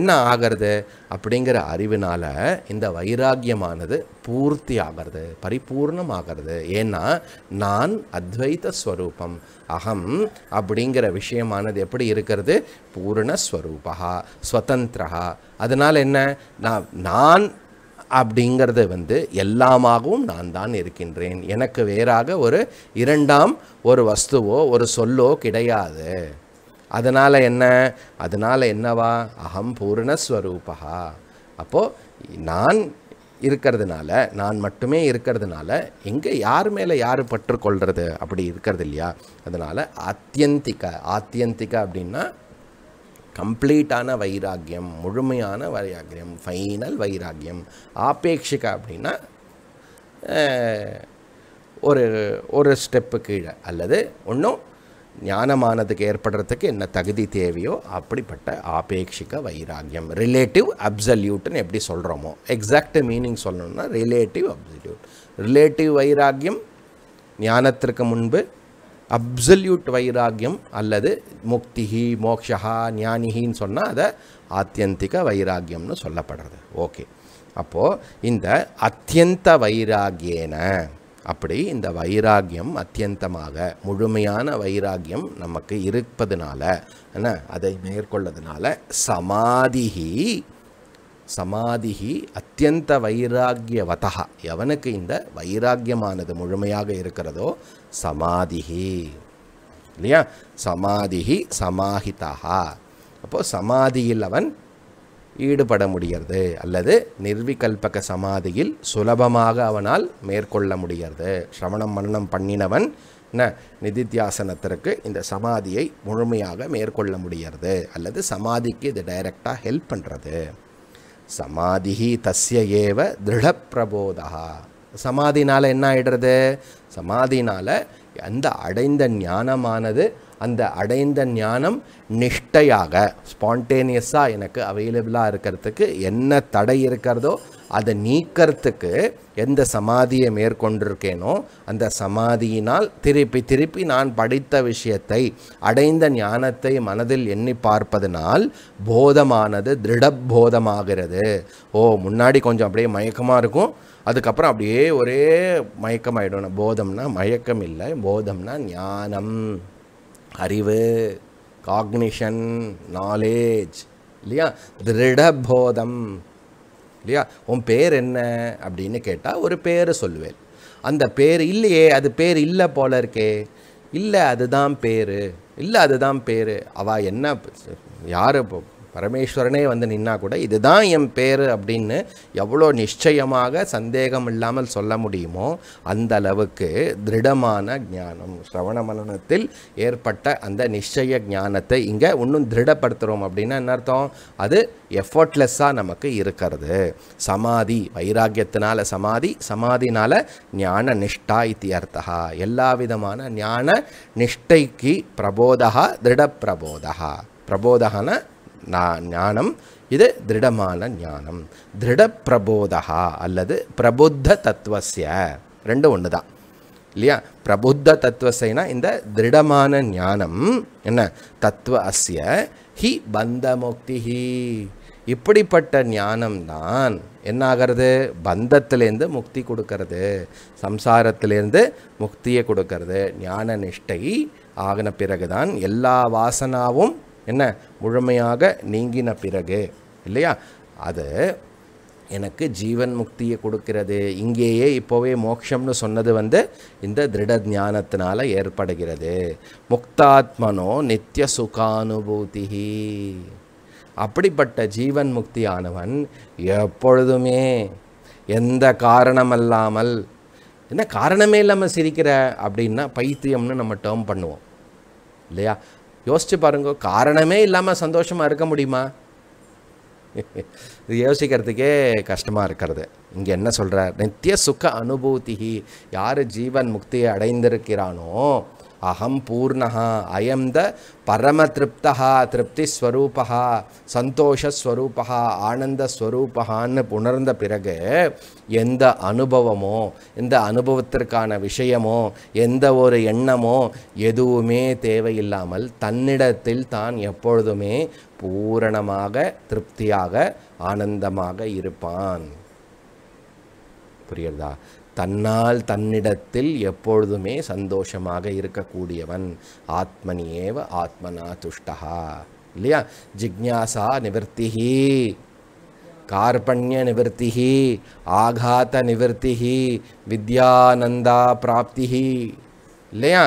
Speaker 1: என்ன ஆகிறது அப்படிங்கிற அறிவினால் இந்த வைராக்கியமானது பூர்த்தி ஆகிறது பரிபூர்ணமாகிறது ஏன்னா நான் அத்வைத ஸ்வரூபம் அகம் அப்படிங்கிற விஷயமானது எப்படி இருக்கிறது பூர்ணஸ்வரூபா ஸ்வதந்திரா அதனால் என்ன நான் நான் அப்படிங்கிறது வந்து எல்லாமாகவும் நான் தான் இருக்கின்றேன் எனக்கு வேறாக ஒரு இரண்டாம் ஒரு வஸ்துவோ ஒரு சொல்லோ கிடையாது அதனால் என்ன அதனால் என்னவா அகம் பூர்ணஸ்வரூபா அப்போது நான் இருக்கிறதுனால நான் மட்டுமே இருக்கிறதுனால எங்கே யார் மேலே யார் பற்றுக்கொள்கிறது அப்படி இருக்கிறது இல்லையா அதனால் ஆத்தியந்திக்க ஆத்தியந்திக்க அப்படின்னா கம்ப்ளீட்டான வைராக்கியம் முழுமையான வைராக்கியம் ஃபைனல் வைராக்கியம் ஆபேட்சிக அப்படின்னா ஒரு ஒரு ஸ்டெப்பு கீழே அல்லது ஒன்றும் ஞானமானதுக்கு ஏற்படுறதுக்கு என்ன தகுதி தேவையோ அப்படிப்பட்ட ஆபேட்சிக வைராக்கியம் ரிலேட்டிவ் அப்சல்யூட்னு எப்படி சொல்கிறோமோ எக்ஸாக்ட் மீனிங் சொல்லணும்னா ரிலேட்டிவ் அப்சல்யூட் ரிலேட்டிவ் வைராக்கியம் ஞானத்திற்கு முன்பு அப்சல்யூட் வைராக்கியம் அல்லது முக்திஹி மோக்ஷா ஞானிஹின்னு சொன்னால் அதை ஆத்தியந்திக வைராக்கியம்னு சொல்லப்படுறது ஓகே அப்போது இந்த அத்தியந்த வைராகியேன அப்படி இந்த வைராகியம் அத்தியந்தமாக முழுமையான வைராகியம் நமக்கு இருப்பதுனால என்ன அதை மேற்கொள்ளதுனால சமாதிகி சமாதிகி அத்தியந்த வைராகியவதா எவனுக்கு இந்த வைராகியமானது முழுமையாக இருக்கிறதோ சமாதிகி இல்லையா சமாதிகி சமாஹிதா அப்போது சமாதியில் அவன் ஈடுபட முடிகிறது அல்லது நிர்விகல்பக சமாதியில் சுலபமாக அவனால் மேற்கொள்ள முடிகிறது சிரவணம் மன்னனம் பண்ணினவன் என்ன நிதித்தியாசனத்திற்கு இந்த சமாதியை முழுமையாக மேற்கொள்ள முடிகிறது அல்லது சமாதிக்கு இது டைரெக்டாக ஹெல்ப் பண்ணுறது சமாதிஹி தஸ்ய ஏவ திருடப்பிரபோதா சமாதினால் என்ன ஆகிடுறது சமாதினால் அந்த அடைந்த ஞானமானது அந்த அடைந்த ஞானம் நிஷ்டையாக ஸ்பான்டேனியஸாக எனக்கு அவைலபிளாக இருக்கிறதுக்கு என்ன தடை இருக்கிறதோ அதை நீக்கிறதுக்கு எந்த சமாதியை மேற்கொண்டிருக்கேனோ அந்த சமாதியினால் திருப்பி திருப்பி நான் படித்த விஷயத்தை அடைந்த ஞானத்தை மனதில் எண்ணி பார்ப்பதனால் போதமானது திருடபோதமாகிறது ஓ முன்னாடி கொஞ்சம் அப்படியே மயக்கமாக இருக்கும் அதுக்கப்புறம் அப்படியே ஒரே மயக்கம் ஆகிடும் போதம்னா மயக்கம் இல்லை போதம்னா ஞானம் அறிவு காக்னிஷன் நாலேஜ் இல்லையா திருடபோதம் இல்லையா உன் பேர் என்ன அப்படின்னு கேட்டால் ஒரு பேர் சொல்லுவேன் அந்த பேர் இல்லையே அது பேர் இல்லை போல இருக்கே இல்லை அதுதான் பேர் இல்லை அதுதான் பேர் அவள் என்ன யார் பரமேஸ்வரனே வந்து நின்னா கூட இதுதான் என் பேர் அப்படின்னு எவ்வளோ நிச்சயமாக சந்தேகம் இல்லாமல் சொல்ல முடியுமோ அந்த அளவுக்கு திருடமான ஞானம் ஸ்ரவண மலனத்தில் ஏற்பட்ட அந்த நிச்சய ஞானத்தை இங்கே இன்னும் திருடப்படுத்துகிறோம் அப்படின்னா என்ன அர்த்தம் அது எஃபர்ட்லெஸ்ஸாக நமக்கு இருக்கிறது சமாதி வைராக்கியத்தினால சமாதி சமாதினால ஞான நிஷ்டா இத்தி அர்த்தா எல்லா விதமான ஞான நிஷ்டைக்கு பிரபோதகா திருட பிரபோதகா பிரபோதகான ஞானம் இது திருடமான ஞானம் திருட பிரபோதா அல்லது பிரபுத்த தத்துவசிய ரெண்டும் ஒன்று தான் இல்லையா பிரபுத்த தத்துவசைனா இந்த திருடமான ஞானம் என்ன தத்துவ அஸ்ய ஹி பந்த முக்தி ஹி இப்படிப்பட்ட ஞானம்தான் என்ன ஆகிறது பந்தத்திலேருந்து முக்தி கொடுக்கறது சம்சாரத்திலேருந்து முக்தியை கொடுக்கறது ஞான நிஷ்டை ஆகின பிறகுதான் எல்லா வாசனாவும் என்ன முழுமையாக நீங்கின பிறகு இல்லையா அது எனக்கு ஜீவன் முக்தியை கொடுக்கிறது இங்கேயே இப்போவே மோக்ஷம்னு சொன்னது வந்து இந்த திருட ஞானத்தினால ஏற்படுகிறது முக்தாத்மனோ நித்திய சுகானுபூதி அப்படிப்பட்ட ஜீவன் முக்தியானவன் எப்பொழுதுமே எந்த காரணமல்லாமல் என்ன காரணமே இல்லாமல் சிரிக்கிற அப்படின்னா பைத்தியம்னு நம்ம டேர்ம் பண்ணுவோம் இல்லையா யோசித்து பாருங்க காரணமே இல்லாமல் சந்தோஷமாக இருக்க முடியுமா இது யோசிக்கிறதுக்கே கஷ்டமாக இருக்கிறது இங்கே என்ன சொல்கிறார் நித்திய சுக அனுபூதி யார் ஜீவன் முக்தியை அடைந்திருக்கிறானோ அகம் பூர்ணா அயம் த பரம திருப்தா திருப்தி ஸ்வரூபா சந்தோஷஸ்வரூபா ஆனந்தஸ்வரூபான்னு உணர்ந்த பிறகு எந்த அனுபவமோ எந்த அனுபவத்திற்கான விஷயமோ எந்த ஒரு எண்ணமோ எதுவுமே தேவையில்லாமல் தன்னிடத்தில் தான் எப்பொழுதுமே பூரணமாக திருப்தியாக ஆனந்தமாக இருப்பான் புரியுறதா தன்னால் தன்னிடத்தில் எப்பொழுதுமே சந்தோஷமாக இருக்கக்கூடியவன் ஆத்மனியேவ ஆத்மனா துஷ்டகா இல்லையா ஜிக்யாசா நிவர்த்திஹி कार्पण्य निवृत्ति ஆகாத निवृत्ति வித்யானந்தா प्राप्ति இல்லையா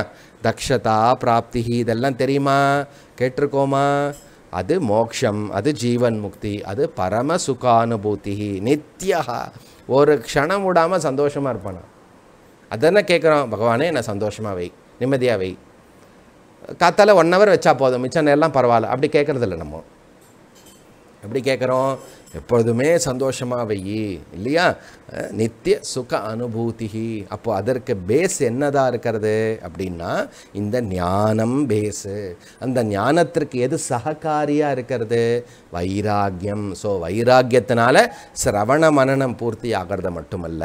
Speaker 1: தக்ஷதா பிராப்தி இதெல்லாம் தெரியுமா கேட்டிருக்கோமா அது மோக்ஷம் அது ஜீவன் முக்தி அது பரம சுகானுபூதி நித்யா ஒரு க்ஷணம் விடாமல் சந்தோஷமாக இருப்பானா அதென்ன கேட்குறோம் பகவானே என்ன சந்தோஷமாக வை நிம்மதியாக வை காத்தால் ஒன் ஹவர் வச்சா போதும் மிச்சம் எல்லாம் பரவாயில்ல அப்படி கேட்குறதில்ல நம்ம எப்படி கேட்குறோம் எப்பொழுதுமே சந்தோஷமாக வை இல்லையா நித்திய சுக அனுபூதி அப்போது அதற்கு பேஸ் என்னதாக இருக்கிறது அப்படின்னா இந்த ஞானம் பேஸு அந்த ஞானத்திற்கு எது சககாரியாக இருக்கிறது வைராக்கியம் ஸோ வைராக்கியத்தினால சிரவண மனநம் பூர்த்தி ஆகிறது மட்டுமல்ல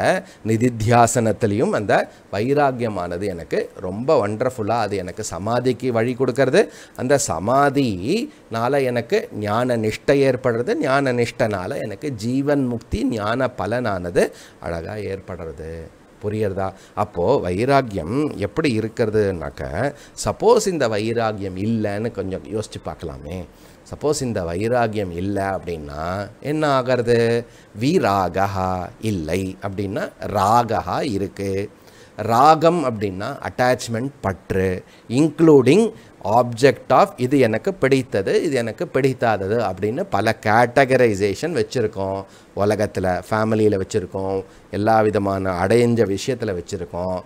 Speaker 1: நிதித்தியாசனத்திலையும் அந்த வைராக்கியமானது எனக்கு ரொம்ப ஒண்டர்ஃபுல்லாக அது எனக்கு சமாதிக்கு வழி கொடுக்கறது அந்த சமாதினால் எனக்கு ஞான நிஷ்டை ஏற்படுறது ஞான நிஷ்டை அதனால் எனக்கு ஜீவன் முக்தி ஞான பலனானது அழகாக ஏற்படுறது புரியுறதா அப்போது வைராக்கியம் எப்படி இருக்கிறதுனாக்க சப்போஸ் இந்த வைராக்கியம் இல்லைன்னு கொஞ்சம் யோசித்து பார்க்கலாமே சப்போஸ் இந்த வைராகியம் இல்லை அப்படின்னா என்ன ஆகிறது வீராகா இல்லை அப்படின்னா ராகா இருக்குது ராகம் அப்படின்னா அட்டாச்மெண்ட் பற்று இன்க்ளூடிங் ஆப்ஜெக்ட் ஆஃப் இது எனக்கு பிடித்தது இது எனக்கு பிடித்தாதது அப்படின்னு பல கேட்டகரைசேஷன் வச்சுருக்கோம் உலகத்தில் ஃபேமிலியில் வச்சுருக்கோம் எல்லா விதமான அடைஞ்ச விஷயத்தில் வச்சுருக்கோம்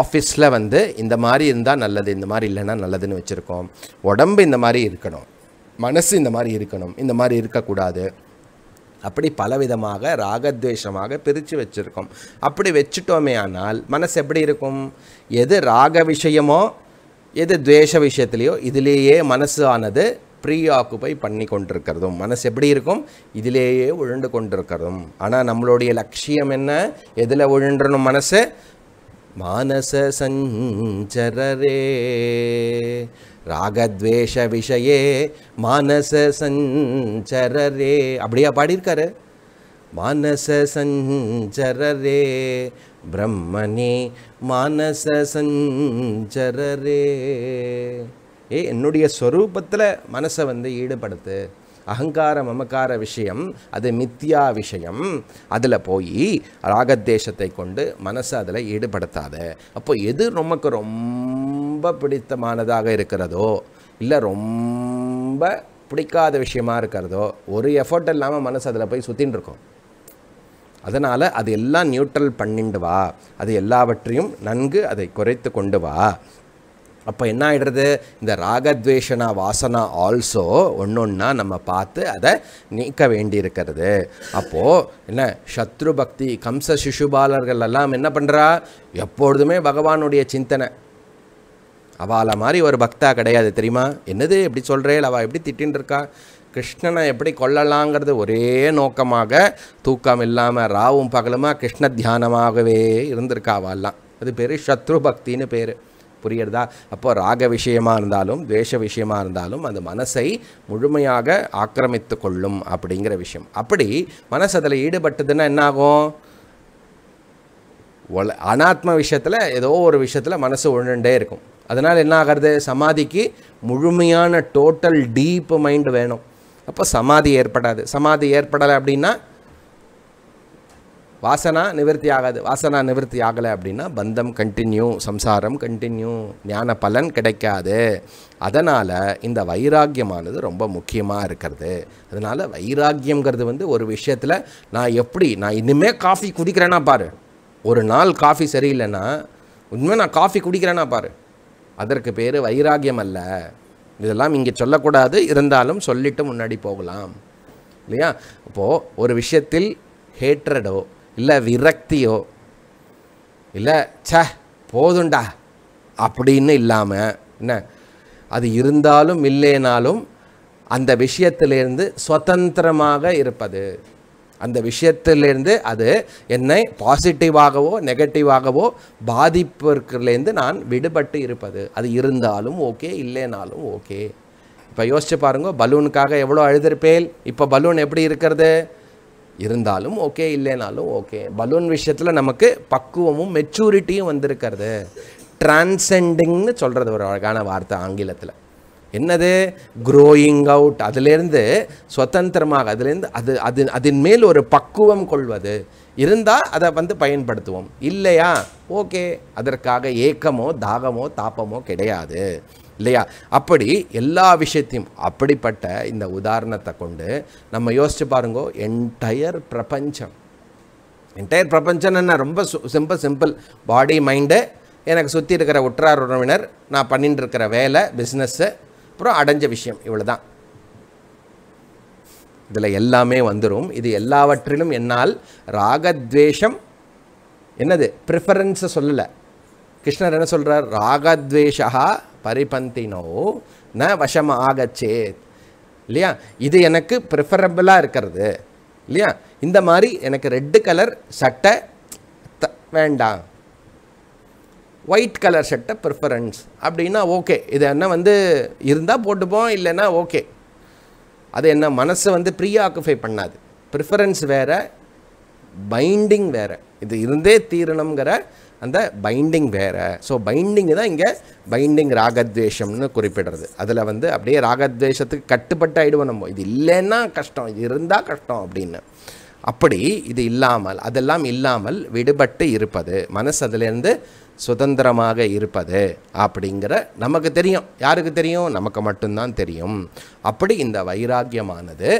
Speaker 1: ஆஃபீஸில் வந்து இந்த மாதிரி இருந்தால் நல்லது இந்த மாதிரி இல்லைன்னா நல்லதுன்னு வச்சுருக்கோம் உடம்பு இந்த மாதிரி இருக்கணும் மனசு இந்த மாதிரி இருக்கணும் இந்த மாதிரி இருக்கக்கூடாது அப்படி பலவிதமாக ராகத்வேஷமாக பிரித்து வச்சுருக்கோம் அப்படி வச்சுட்டோமே ஆனால் மனசு எப்படி இருக்கும் எது ராக விஷயமோ எது துவேஷ விஷயத்துலேயோ இதிலேயே மனசு ஆனது ப்ரீ ஆக்குப்பை பண்ணி கொண்டிருக்கிறதும் மனசு எப்படி இருக்கும் இதிலேயே உழுண்டு கொண்டிருக்கிறதும் ஆனால் நம்மளுடைய லட்சியம் என்ன எதில் உழுன்றணும் மனசு மானச சஞ்சரரே ராகத்வேஷ விஷயே மானச சஞ்சரரே அப்படியா பாடியிருக்காரு மானச சஞ்சரரே பிரம்மனே மானச ஏ என்னுடைய ஸ்வரூபத்தில் மனசை வந்து ஈடுபடுத்து அகங்கார மமக்கார விஷயம் அது மித்தியா விஷயம் அதில் போய் ராகத்தேசத்தை கொண்டு மனசை அதில் ஈடுபடுத்தாத அப்போ எது நமக்கு ரொம்ப பிடித்தமானதாக இருக்கிறதோ இல்லை ரொம்ப பிடிக்காத விஷயமா இருக்கிறதோ ஒரு எஃபர்ட் இல்லாமல் மனசு அதில் போய் சுற்றின்னு இருக்கும் அதனால் அது எல்லாம் நியூட்ரல் பண்ணிண்டு வா அது எல்லாவற்றையும் நன்கு அதை குறைத்து கொண்டு வா அப்போ என்ன ஆகிடுறது இந்த ராகத்வேஷனா வாசனா ஆல்சோ ஒன்று ஒன்றா நம்ம பார்த்து அதை நீக்க வேண்டியிருக்கிறது அப்போது என்ன சத்ரு பக்தி கம்ச சிசுபாலர்கள் எல்லாம் என்ன பண்ணுறா எப்பொழுதுமே பகவானுடைய சிந்தனை அவளை மாதிரி ஒரு பக்தா கிடையாது தெரியுமா என்னது எப்படி சொல்கிறேன் அவள் எப்படி திட்டின்னு இருக்கா கிருஷ்ணனை எப்படி கொள்ளலாங்கிறது ஒரே நோக்கமாக தூக்கம் இல்லாமல் ராவும் பகலுமா கிருஷ்ண தியானமாகவே இருந்திருக்காவாலாம் அது பேர் சத்ரு பக்தின்னு பேர் புரியுறதா அப்போ ராக விஷயமாக இருந்தாலும் துவேஷ விஷயமாக இருந்தாலும் அந்த மனசை முழுமையாக ஆக்கிரமித்து கொள்ளும் அப்படிங்கிற விஷயம் அப்படி மனசு அதில் ஈடுபட்டதுன்னா என்னாகும் ஒல அனாத்ம விஷயத்தில் ஏதோ ஒரு விஷயத்தில் மனசு உழண்டே இருக்கும் அதனால் என்ன ஆகிறது சமாதிக்கு முழுமையான டோட்டல் டீப் மைண்டு வேணும் அப்போ சமாதி ஏற்படாது சமாதி ஏற்படலை அப்படின்னா வாசனா நிவர்த்தி ஆகாது வாசனா நிவர்த்தி ஆகலை அப்படின்னா பந்தம் கண்டினியூ சம்சாரம் கண்டினியூ ஞான பலன் கிடைக்காது அதனால் இந்த வைராக்கியமானது ரொம்ப முக்கியமாக இருக்கிறது அதனால் வைராக்கியங்கிறது வந்து ஒரு விஷயத்தில் நான் எப்படி நான் இனிமேல் காஃபி குடிக்கிறேன்னா பாரு ஒரு நாள் காஃபி சரியில்லைன்னா உண்மையாக நான் காஃபி குடிக்கிறேன்னா பாரு அதற்கு பேர் வைராக்கியம் அல்ல இதெல்லாம் இங்கே சொல்லக்கூடாது இருந்தாலும் சொல்லிட்டு முன்னாடி போகலாம் இல்லையா இப்போது ஒரு விஷயத்தில் ஹேட்ரடோ இல்லை விரக்தியோ இல்லை ச போதுண்டா அப்படின்னு இல்லாமல் என்ன அது இருந்தாலும் இல்லைனாலும் அந்த விஷயத்திலேருந்து சுதந்திரமாக இருப்பது அந்த விஷயத்திலேருந்து அது என்னை பாசிட்டிவாகவோ நெகட்டிவாகவோ பாதிப்பிற்குலேருந்து நான் விடுபட்டு இருப்பது அது இருந்தாலும் ஓகே இல்லைனாலும் ஓகே இப்போ யோசிச்சு பாருங்க பலூனுக்காக எவ்வளோ அழுதிருப்பேல் இப்போ பலூன் எப்படி இருக்கிறது இருந்தாலும் ஓகே இல்லைனாலும் ஓகே பலூன் விஷயத்தில் நமக்கு பக்குவமும் மெச்சூரிட்டியும் வந்திருக்கிறது டிரான்செண்டிங்னு சொல்கிறது ஒரு அழகான வார்த்தை ஆங்கிலத்தில் என்னது குரோயிங் அவுட் அதிலேருந்து சுதந்திரமாக அதுலேருந்து அது அது அதன் மேல் ஒரு பக்குவம் கொள்வது இருந்தால் அதை வந்து பயன்படுத்துவோம் இல்லையா ஓகே அதற்காக ஏக்கமோ தாகமோ தாப்பமோ கிடையாது இல்லையா அப்படி எல்லா விஷயத்தையும் அப்படிப்பட்ட இந்த உதாரணத்தை கொண்டு நம்ம யோசிச்சு பாருங்கோ என்டையர் பிரபஞ்சம் என்டையர் பிரபஞ்சம் என்ன ரொம்ப சிம்பிள் சிம்பிள் பாடி மைண்டு எனக்கு சுற்றி இருக்கிற உற்றார் உறவினர் நான் பண்ணிட்டுருக்கிற வேலை பிஸ்னஸ்ஸு அப்புறம் அடைஞ்ச விஷயம் இவ்வளோ தான் இதில் எல்லாமே வந்துடும் இது எல்லாவற்றிலும் என்னால் ராகத்வேஷம் என்னது ப்ரிஃபரன்ஸை சொல்லலை கிருஷ்ணர் என்ன சொல்கிறார் ராகத்வேஷா பரிபந்தினோ ந வசம் ஆகச்சேத் இல்லையா இது எனக்கு ப்ரிஃபரபிளாக இருக்கிறது இல்லையா இந்த மாதிரி எனக்கு ரெட்டு கலர் சட்டை வேண்டாம் ஒயிட் கலர் ஷர்ட்டை ப்ரிஃபரன்ஸ் அப்படின்னா ஓகே இது என்ன வந்து இருந்தால் போட்டுப்போம் இல்லைன்னா ஓகே அது என்ன மனசை வந்து ப்ரீ ஆக்குஃபை பண்ணாது ப்ரிஃபரன்ஸ் வேறு பைண்டிங் வேறு இது இருந்தே தீரணுங்கிற அந்த பைண்டிங் வேறு ஸோ பைண்டிங் தான் இங்கே பைண்டிங் ராகத்வேஷம்னு குறிப்பிடுறது அதில் வந்து அப்படியே ராகத்வேஷத்துக்கு கட்டுப்பட்டு ஆகிடுவோம் நம்ம இது இல்லைன்னா கஷ்டம் இது இருந்தால் கஷ்டம் அப்படின்னு அப்படி இது இல்லாமல் அதெல்லாம் இல்லாமல் விடுபட்டு இருப்பது மனசு அதுலேருந்து சுதந்திரமாக இருப்பது அப்படிங்கிற நமக்கு தெரியும் யாருக்கு தெரியும் நமக்கு மட்டும்தான் தெரியும் அப்படி இந்த வைராக்கியமானது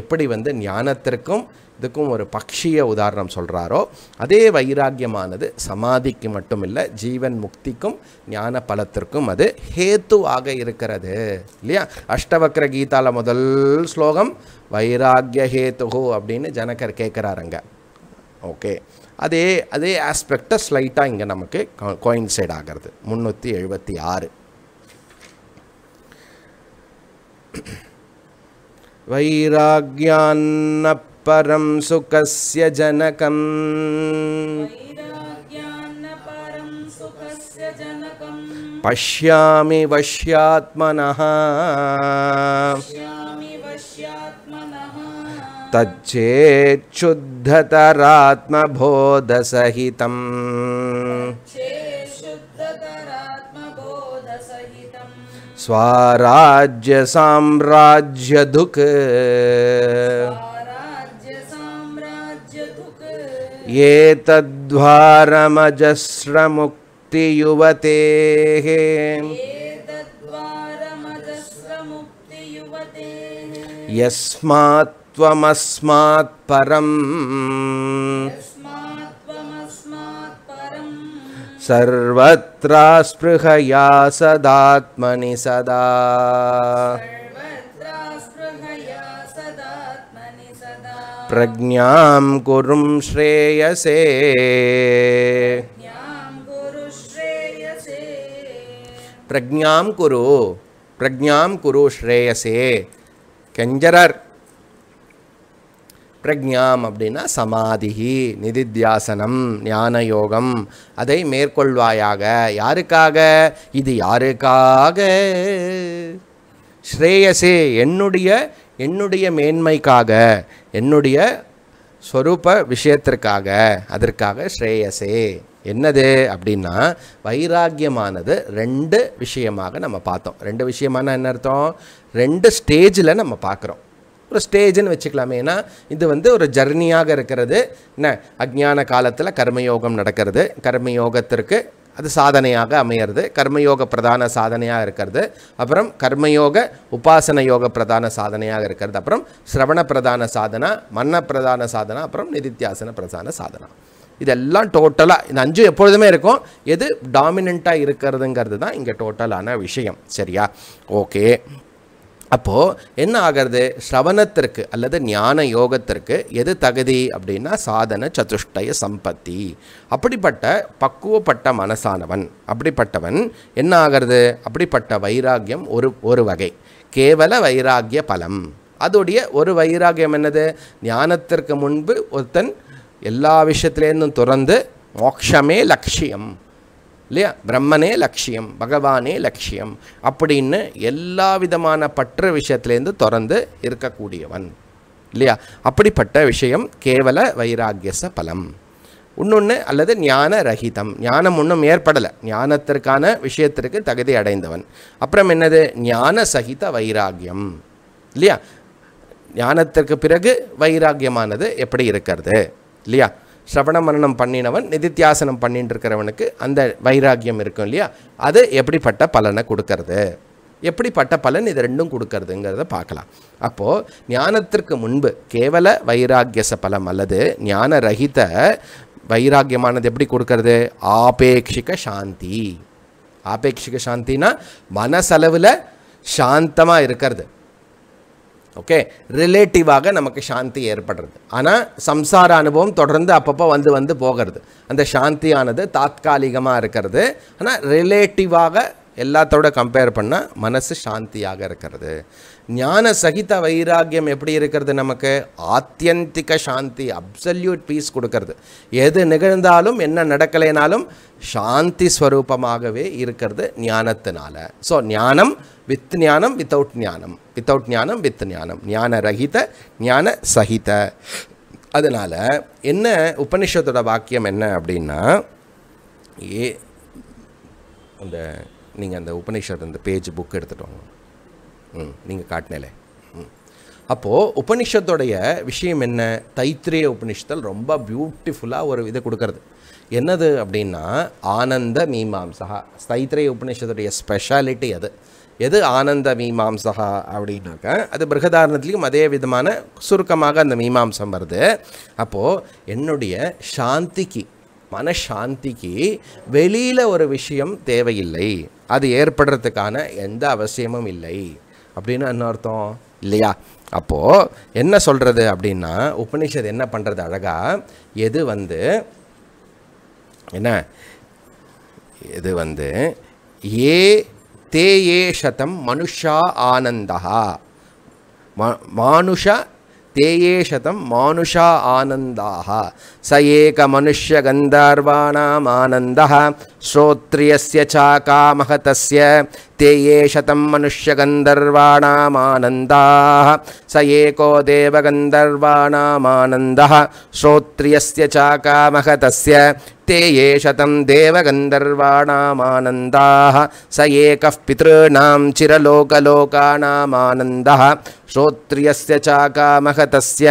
Speaker 1: எப்படி வந்து ஞானத்திற்கும் இதுக்கும் ஒரு பக்ஷிய உதாரணம் சொல்கிறாரோ அதே வைராக்கியமானது சமாதிக்கு மட்டும் இல்லை ஜீவன் முக்திக்கும் ஞான பலத்திற்கும் அது ஹேத்துவாக இருக்கிறது இல்லையா அஷ்டவக்ர கீதாவில் முதல் ஸ்லோகம் வைராக்கிய ஹேத்துகு அப்படின்னு ஜனகர் கேட்குறாருங்க ஓகே அதே அதே ஆஸ்பெக்டை ஸ்லைட்டாக இங்கே நமக்கு கோயின்சைட் ஆகிறது முந்நூற்றி எழுபத்தி ஆறு वैराग्यान्नपरं சுகசிய ஜனகம் பஷ்யாமி वश्यात्मनः तच्चेच्छुद्धतरात्मबोधसहितम् स्वाराज्य एतद्वारमजस्रमुक्तियुवतेः यस्मात् परम् सर्वत्रास्पृहया सदात्मनि सदा प्रज्ञां कुरुं श्रेयसे प्रज्ञां कुरु प्रज्ञां कुरु श्रेयसे केञ्जरर् பிரக்ஞாம் அப்படின்னா சமாதிகி நிதித்தியாசனம் ஞான யோகம் அதை மேற்கொள்வாயாக யாருக்காக இது யாருக்காக ஸ்ரேயசே என்னுடைய என்னுடைய மேன்மைக்காக என்னுடைய ஸ்வரூப விஷயத்திற்காக அதற்காக ஸ்ரேயசே என்னது அப்படின்னா வைராக்கியமானது ரெண்டு விஷயமாக நம்ம பார்த்தோம் ரெண்டு விஷயமான என்ன அர்த்தம் ரெண்டு ஸ்டேஜில் நம்ம பார்க்குறோம் ஒரு ஸ்டேஜ்னு வச்சுக்கலாமே ஏன்னா இது வந்து ஒரு ஜர்னியாக இருக்கிறது என்ன அஜ்ஞான காலத்தில் கர்மயோகம் நடக்கிறது கர்மயோகத்திற்கு அது சாதனையாக அமையிறது கர்மயோக பிரதான சாதனையாக இருக்கிறது அப்புறம் கர்மயோக உபாசன யோக பிரதான சாதனையாக இருக்கிறது அப்புறம் சிரவண பிரதான சாதனா மன்ன பிரதான சாதனா அப்புறம் நிதித்தியாசன பிரதான சாதனா இதெல்லாம் டோட்டலாக இந்த அஞ்சும் எப்பொழுதுமே இருக்கும் எது டாமினண்ட்டாக இருக்கிறதுங்கிறது தான் இங்கே டோட்டலான விஷயம் சரியா ஓகே அப்போது என்ன ஆகிறது ஸ்ரவணத்திற்கு அல்லது ஞான யோகத்திற்கு எது தகுதி அப்படின்னா சாதன சதுஷ்டய சம்பத்தி அப்படிப்பட்ட பக்குவப்பட்ட மனசானவன் அப்படிப்பட்டவன் என்ன ஆகிறது அப்படிப்பட்ட வைராக்கியம் ஒரு ஒரு வகை கேவல வைராக்கிய பலம் அதோடைய ஒரு வைராக்கியம் என்னது ஞானத்திற்கு முன்பு ஒருத்தன் எல்லா விஷயத்துலேருந்தும் துறந்து மோக்ஷமே லட்சியம் இல்லையா பிரம்மனே லட்சியம் பகவானே லட்சியம் அப்படின்னு எல்லா விதமான பற்று விஷயத்துலேருந்து திறந்து இருக்கக்கூடியவன் இல்லையா அப்படிப்பட்ட விஷயம் கேவல வைராகியச பலம் இன்னொன்று அல்லது ஞான ரஹிதம் ஞானம் ஒன்றும் ஏற்படலை ஞானத்திற்கான விஷயத்திற்கு தகுதி அடைந்தவன் அப்புறம் என்னது ஞான சகித வைராகியம் இல்லையா ஞானத்திற்கு பிறகு வைராகியமானது எப்படி இருக்கிறது இல்லையா சவண மரணம் பண்ணினவன் நிதித்தியாசனம் பண்ணிட்டு இருக்கிறவனுக்கு அந்த வைராக்கியம் இருக்கும் இல்லையா அது எப்படிப்பட்ட பலனை கொடுக்கறது எப்படிப்பட்ட பலன் இது ரெண்டும் கொடுக்கறதுங்கிறத பார்க்கலாம் அப்போது ஞானத்திற்கு முன்பு கேவல வைராக்கியச பலம் அல்லது ஞான ரகித வைராக்கியமானது எப்படி கொடுக்கறது ஆபேட்சிக சாந்தி ஆபேட்சிக சாந்தினா மனசளவில் சாந்தமாக இருக்கிறது ஓகே ரிலேட்டிவாக நமக்கு சாந்தி ஏற்படுறது ஆனால் சம்சார அனுபவம் தொடர்ந்து அப்பப்போ வந்து வந்து போகிறது அந்த சாந்தியானது தாத்காலிகமாக இருக்கிறது ஆனால் ரிலேட்டிவாக எல்லாத்தோட கம்பேர் பண்ணால் மனசு சாந்தியாக இருக்கிறது ஞான சகித வைராக்கியம் எப்படி இருக்கிறது நமக்கு ஆத்தியந்திக சாந்தி அப்சல்யூட் பீஸ் கொடுக்கறது எது நிகழ்ந்தாலும் என்ன நடக்கலைனாலும் சாந்தி ஸ்வரூபமாகவே இருக்கிறது ஞானத்தினால ஸோ ஞானம் வித் ஞானம் வித்தவுட் ஞானம் வித்தவுட் ஞானம் வித் ஞானம் ஞான ரகித ஞான சகித அதனால் என்ன உபனிஷத்தோட வாக்கியம் என்ன அப்படின்னா ஏ அந்த நீங்கள் அந்த உபனிஷத் அந்த பேஜ் புக் எடுத்துகிட்டு வாங்க நீங்கள் காட்டினேலே அப்போது உபனிஷத்துடைய விஷயம் என்ன தைத்திரிய உபனிஷத்தில் ரொம்ப பியூட்டிஃபுல்லாக ஒரு இதை கொடுக்கறது என்னது அப்படின்னா ஆனந்த மீமாம்சா தைத்திரிய உபனிஷத்துடைய ஸ்பெஷாலிட்டி அது எது ஆனந்த மீமாம்சா அப்படின்னாக்க அது பிருகதாரணத்துலேயும் அதே விதமான சுருக்கமாக அந்த மீமாம்சம் வருது அப்போது என்னுடைய சாந்திக்கு மனசாந்திக்கு வெளியில் ஒரு விஷயம் தேவையில்லை அது ஏற்படுறதுக்கான எந்த அவசியமும் இல்லை அப்படின்னா என்ன அர்த்தம் இல்லையா அப்போது என்ன சொல்கிறது அப்படின்னா உபநிஷத் என்ன பண்ணுறது அழகாக எது வந்து என்ன இது வந்து ஏ தேயேஷதம் மனுஷா சதம் மனுஷா ஆனந்தா तेये शतं मानुषा आनन्दाः स एकमनुष्यगन्धर्वाणामानन्दः श्रोत्रियस्य चाकामहतस्य तेये शतं मनुष्यगन्धर्वाणामानन्दाः स एको देवगन्धर्वाणामानन्दः श्रोत्रियस्य चाकामः तस्य ते ये शतं देवगन्धर्वाणामानन्दाः स एकः पितॄणां चिरलोकलोकानामानन्दः श्रोत्रियस्य चाकामहतस्य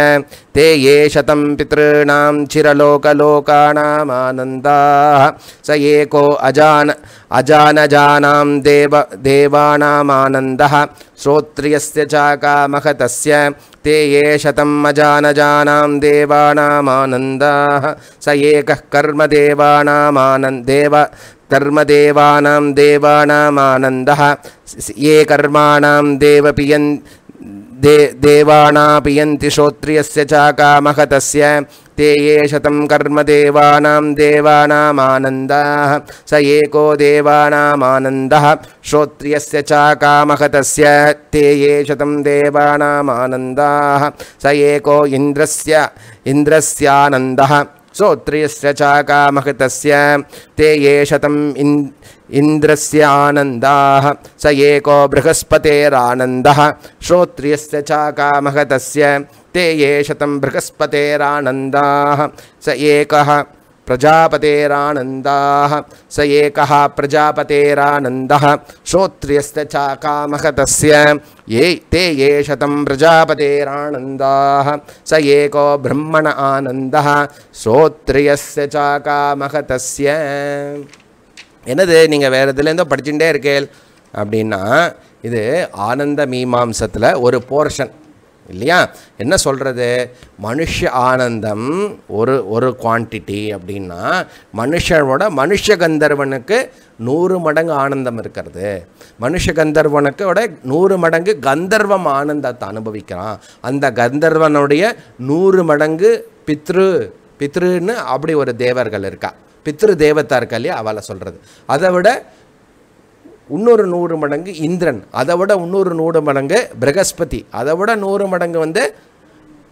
Speaker 1: ते ये शतं पितॄणां चिरलोकलोकानामानन्दाः स एको अजान अजानजानां देव देवानामानन्दः श्रोत्रियस्य चाकामहतस्य ते ये शतम् अजानजानां देवानामानन्दाः स एकः देवानामानन् देव कर्मदेवानां देवानामानन्दः ये कर्माणां देवपियन् दे देवानापि यन्ति श्रोत्रियस्य चाकामहतस्य ते ये शतं देवानां देवानामानन्दाः स एको देवानामानन्दः श्रोत्रियस्य चाकामहतस्य ते ये शतं देवानामानन्दाः स एको इन्द्रस्य इन्द्रस्यानन्दः श्रोत्रियस्य चाकामहतस्य ते ये शतम् इन् आनन्दाः स एको बृहस्पतेरानन्दः श्रोत्रियस्य चाकामहतस्य ते ये शतं बृहस्पतेरानन्दाः स एकः பிரஜாபதேரானந்தாக ச ஏகா பிரஜாபதேரானந்தாக ஸ்ரோத்ரியஸ்தாமக தஸ்ய ஏய் தே ஏஷதம் பிரஜாபதேரானந்தாக ச ஏகோ பிரம்மண ஆனந்தாக ஸ்ரோத்ரியஸ்தாமக தஸ்ய என்னது நீங்கள் வேறு இதுலேருந்தோ படிச்சுட்டே இருக்கேள் அப்படின்னா இது ஆனந்த மீமாம்சத்தில் ஒரு போர்ஷன் இல்லையா என்ன சொல்கிறது மனுஷ ஆனந்தம் ஒரு ஒரு குவான்டிட்டி அப்படின்னா மனுஷனோட மனுஷ கந்தர்வனுக்கு நூறு மடங்கு ஆனந்தம் இருக்கிறது மனுஷ கந்தர்வனுக்கு விட நூறு மடங்கு கந்தர்வம் ஆனந்தத்தை அனுபவிக்கிறான் அந்த கந்தர்வனுடைய நூறு மடங்கு பித்ரு பித்ருன்னு அப்படி ஒரு தேவர்கள் இருக்கா பித்ரு தேவத்தா இருக்கா இல்லையா அவளை சொல்கிறது அதை விட இன்னொரு நூறு மடங்கு இந்திரன் அதை விட இன்னொரு நூறு மடங்கு பிரகஸ்பதி அதை விட நூறு மடங்கு வந்து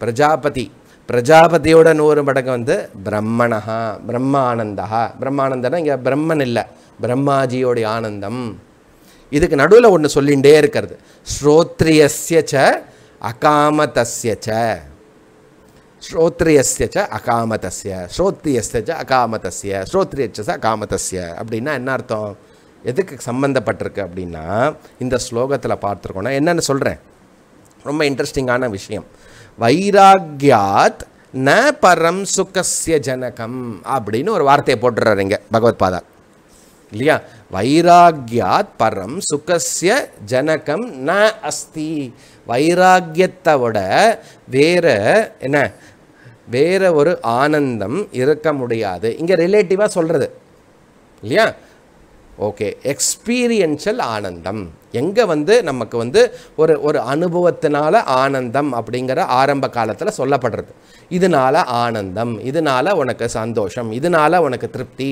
Speaker 1: பிரஜாபதி பிரஜாபதியோட நூறு மடங்கு வந்து பிரம்மணஹா பிரம்மானந்தா பிரம்மானந்தனா இங்கே பிரம்மன் இல்லை பிரம்மாஜியோடைய ஆனந்தம் இதுக்கு நடுவில் ஒன்று சொல்லிகிட்டே இருக்கிறது ஸ்ரோத்ரிய ச அகாமதஸ்ய ச ஸ்ரோத்ரியஸ்ய அகாமதஸ்ய ஸ்ரோத்ரியஸ்ய ச அகாமதஸ்ய அகாமதஸ்ய அப்படின்னா என்ன அர்த்தம் எதுக்கு சம்மந்தப்பட்டிருக்கு அப்படின்னா இந்த ஸ்லோகத்தில் பார்த்துருக்கோன்னா என்னென்னு சொல்கிறேன் ரொம்ப இன்ட்ரெஸ்டிங்கான விஷயம் வைராக்கியாத் ந பரம் சுகசிய ஜனகம் அப்படின்னு ஒரு வார்த்தையை போட்டுறாரு இங்கே பகவத் பாதா இல்லையா வைராக்கியாத் பரம் சுகசிய ஜனகம் ந அஸ்தி வைராக்கியத்தை விட வேற என்ன வேற ஒரு ஆனந்தம் இருக்க முடியாது இங்கே ரிலேட்டிவாக சொல்கிறது இல்லையா ஓகே எக்ஸ்பீரியன்ஷியல் ஆனந்தம் எங்கே வந்து நமக்கு வந்து ஒரு ஒரு அனுபவத்தினால ஆனந்தம் அப்படிங்கிற ஆரம்ப காலத்தில் சொல்லப்படுறது இதனால் ஆனந்தம் இதனால் உனக்கு சந்தோஷம் இதனால் உனக்கு திருப்தி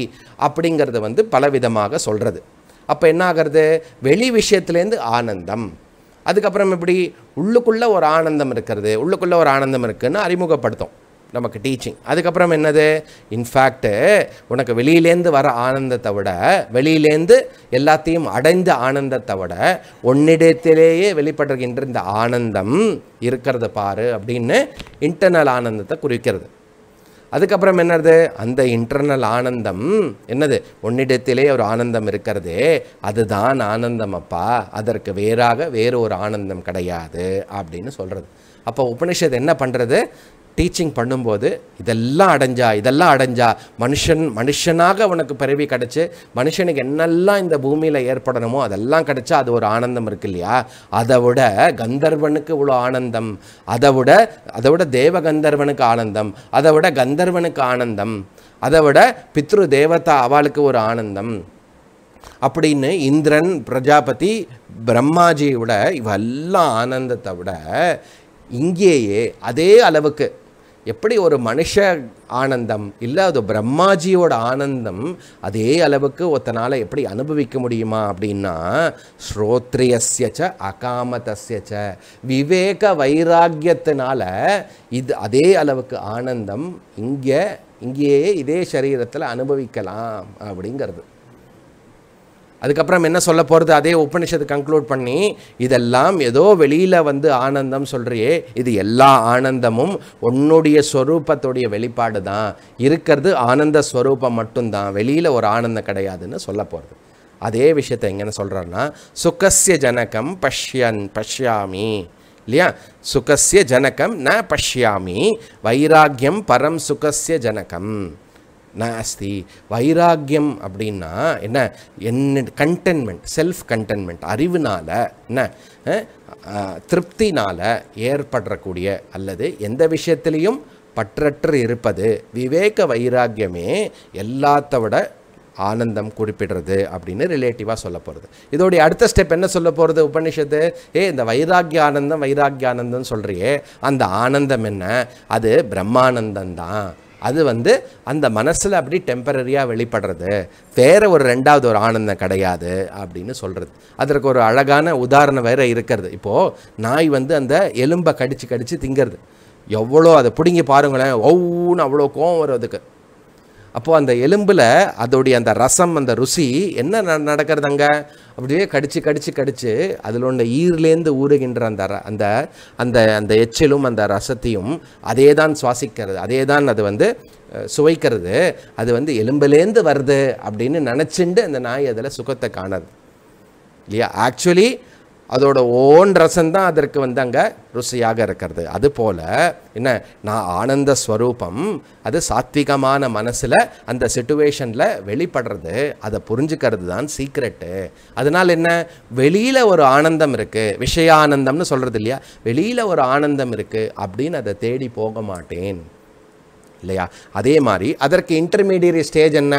Speaker 1: அப்படிங்கிறது வந்து பலவிதமாக சொல்கிறது அப்போ என்ன ஆகிறது வெளி விஷயத்துலேருந்து ஆனந்தம் அதுக்கப்புறம் இப்படி உள்ளுக்குள்ளே ஒரு ஆனந்தம் இருக்கிறது உள்ளுக்குள்ளே ஒரு ஆனந்தம் இருக்குதுன்னு அறிமுகப்படுத்தும் நமக்கு டீச்சிங் அதுக்கப்புறம் என்னது இன்ஃபேக்ட்டு உனக்கு வெளியிலேருந்து வர ஆனந்தத்தை விட வெளியிலேருந்து எல்லாத்தையும் அடைந்த ஆனந்தத்தை விட ஒன்னிடத்திலேயே வெளிப்படுகின்ற இந்த ஆனந்தம் இருக்கிறத பாரு அப்படின்னு இன்டர்னல் ஆனந்தத்தை குறிக்கிறது அதுக்கப்புறம் என்னது அந்த இன்டர்னல் ஆனந்தம் என்னது ஒன்னிடத்திலே ஒரு ஆனந்தம் இருக்கிறது அதுதான் ஆனந்தம் அப்பா அதற்கு வேறாக வேறு ஒரு ஆனந்தம் கிடையாது அப்படின்னு சொல்கிறது அப்போ உபனிஷத் என்ன பண்ணுறது டீச்சிங் பண்ணும்போது இதெல்லாம் அடைஞ்சா இதெல்லாம் அடைஞ்சா மனுஷன் மனுஷனாக உனக்கு பிறவி கிடச்சி மனுஷனுக்கு என்னெல்லாம் இந்த பூமியில் ஏற்படணுமோ அதெல்லாம் கிடச்சா அது ஒரு ஆனந்தம் இருக்கு இல்லையா அதை விட கந்தர்வனுக்கு இவ்வளோ ஆனந்தம் அதை விட அதை விட கந்தர்வனுக்கு ஆனந்தம் அதை விட கந்தர்வனுக்கு ஆனந்தம் அதை விட பித்ரு தேவதா அவளுக்கு ஒரு ஆனந்தம் அப்படின்னு இந்திரன் பிரஜாபதி பிரம்மாஜியோட இவெல்லாம் ஆனந்தத்தை விட இங்கேயே அதே அளவுக்கு எப்படி ஒரு மனுஷ ஆனந்தம் இல்லை அது பிரம்மாஜியோட ஆனந்தம் அதே அளவுக்கு ஒருத்தனால் எப்படி அனுபவிக்க முடியுமா அப்படின்னா ஸ்ரோத்ரியஸ்யச்ச அகாமதஸ்யச்ச விவேக வைராக்கியத்தினால இது அதே அளவுக்கு ஆனந்தம் இங்கே இங்கேயே இதே சரீரத்தில் அனுபவிக்கலாம் அப்படிங்கிறது அதுக்கப்புறம் என்ன சொல்ல போகிறது அதே உபனிஷத்து கன்க்ளூட் பண்ணி இதெல்லாம் ஏதோ வெளியில் வந்து ஆனந்தம் சொல்கிறியே இது எல்லா ஆனந்தமும் உன்னுடைய ஸ்வரூபத்துடைய வெளிப்பாடு தான் இருக்கிறது ஆனந்த ஸ்வரூபம் மட்டும்தான் வெளியில் ஒரு ஆனந்தம் கிடையாதுன்னு சொல்ல போகிறது அதே விஷயத்தை எங்கன்னு சொல்கிறாருன்னா சுகசிய ஜனகம் பஷ்யன் பஷ்யாமி இல்லையா சுகசிய ஜனகம் ந பஷ்யாமி வைராக்கியம் பரம் சுகசிய ஜனகம் நாஸ்தி வைராக்கியம் அப்படின்னா என்ன என்ன கண்டென்மெண்ட் செல்ஃப் கண்டென்மெண்ட் அறிவினால் என்ன திருப்தினால் ஏற்படக்கூடிய அல்லது எந்த விஷயத்திலையும் பற்றற்று இருப்பது விவேக வைராக்கியமே எல்லாத்த விட ஆனந்தம் குறிப்பிடுறது அப்படின்னு ரிலேட்டிவாக சொல்ல போகிறது இதோடைய அடுத்த ஸ்டெப் என்ன சொல்ல போகிறது உபனிஷத்து ஏ இந்த வைராக்கிய ஆனந்தம் வைராக்கிய ஆனந்தம் சொல்கிறியே அந்த ஆனந்தம் என்ன அது பிரம்மானந்தம் தான் அது வந்து அந்த மனசில் அப்படி டெம்பரரியாக வெளிப்படுறது வேறு ஒரு ரெண்டாவது ஒரு ஆனந்தம் கிடையாது அப்படின்னு சொல்கிறது அதற்கு ஒரு அழகான உதாரணம் வேறு இருக்கிறது இப்போது நாய் வந்து அந்த எலும்பை கடித்து கடித்து திங்கிறது எவ்வளோ அதை பிடுங்கி பாருங்களேன் ஒவ்வொன்று அவ்வளோ கோவம் வரும் அதுக்கு அப்போது அந்த எலும்பில் அதோடைய அந்த ரசம் அந்த ருசி என்ன நடக்கிறது அங்கே அப்படியே கடிச்சு கடிச்சு கடிச்சு அதில் உள்ள ஈர்லேருந்து ஊறுகின்ற அந்த அந்த அந்த அந்த எச்சிலும் அந்த ரசத்தையும் அதே தான் சுவாசிக்கிறது அதே தான் அது வந்து சுவைக்கிறது அது வந்து எலும்புலேருந்து வருது அப்படின்னு நினச்சிண்டு அந்த நாய் அதில் சுகத்தை காணாது இல்லையா ஆக்சுவலி அதோட ஓன் தான் அதற்கு வந்து அங்கே ருசியாக இருக்கிறது அது போல் என்ன நான் ஆனந்த ஸ்வரூபம் அது சாத்விகமான மனசில் அந்த சுச்சுவேஷனில் வெளிப்படுறது அதை புரிஞ்சுக்கிறது தான் சீக்ரெட்டு அதனால் என்ன வெளியில் ஒரு ஆனந்தம் இருக்குது விஷயானந்தம்னு சொல்கிறது இல்லையா வெளியில் ஒரு ஆனந்தம் இருக்குது அப்படின்னு அதை தேடி போக மாட்டேன் இல்லையா அதே மாதிரி அதற்கு இன்டர்மீடியட் ஸ்டேஜ் என்ன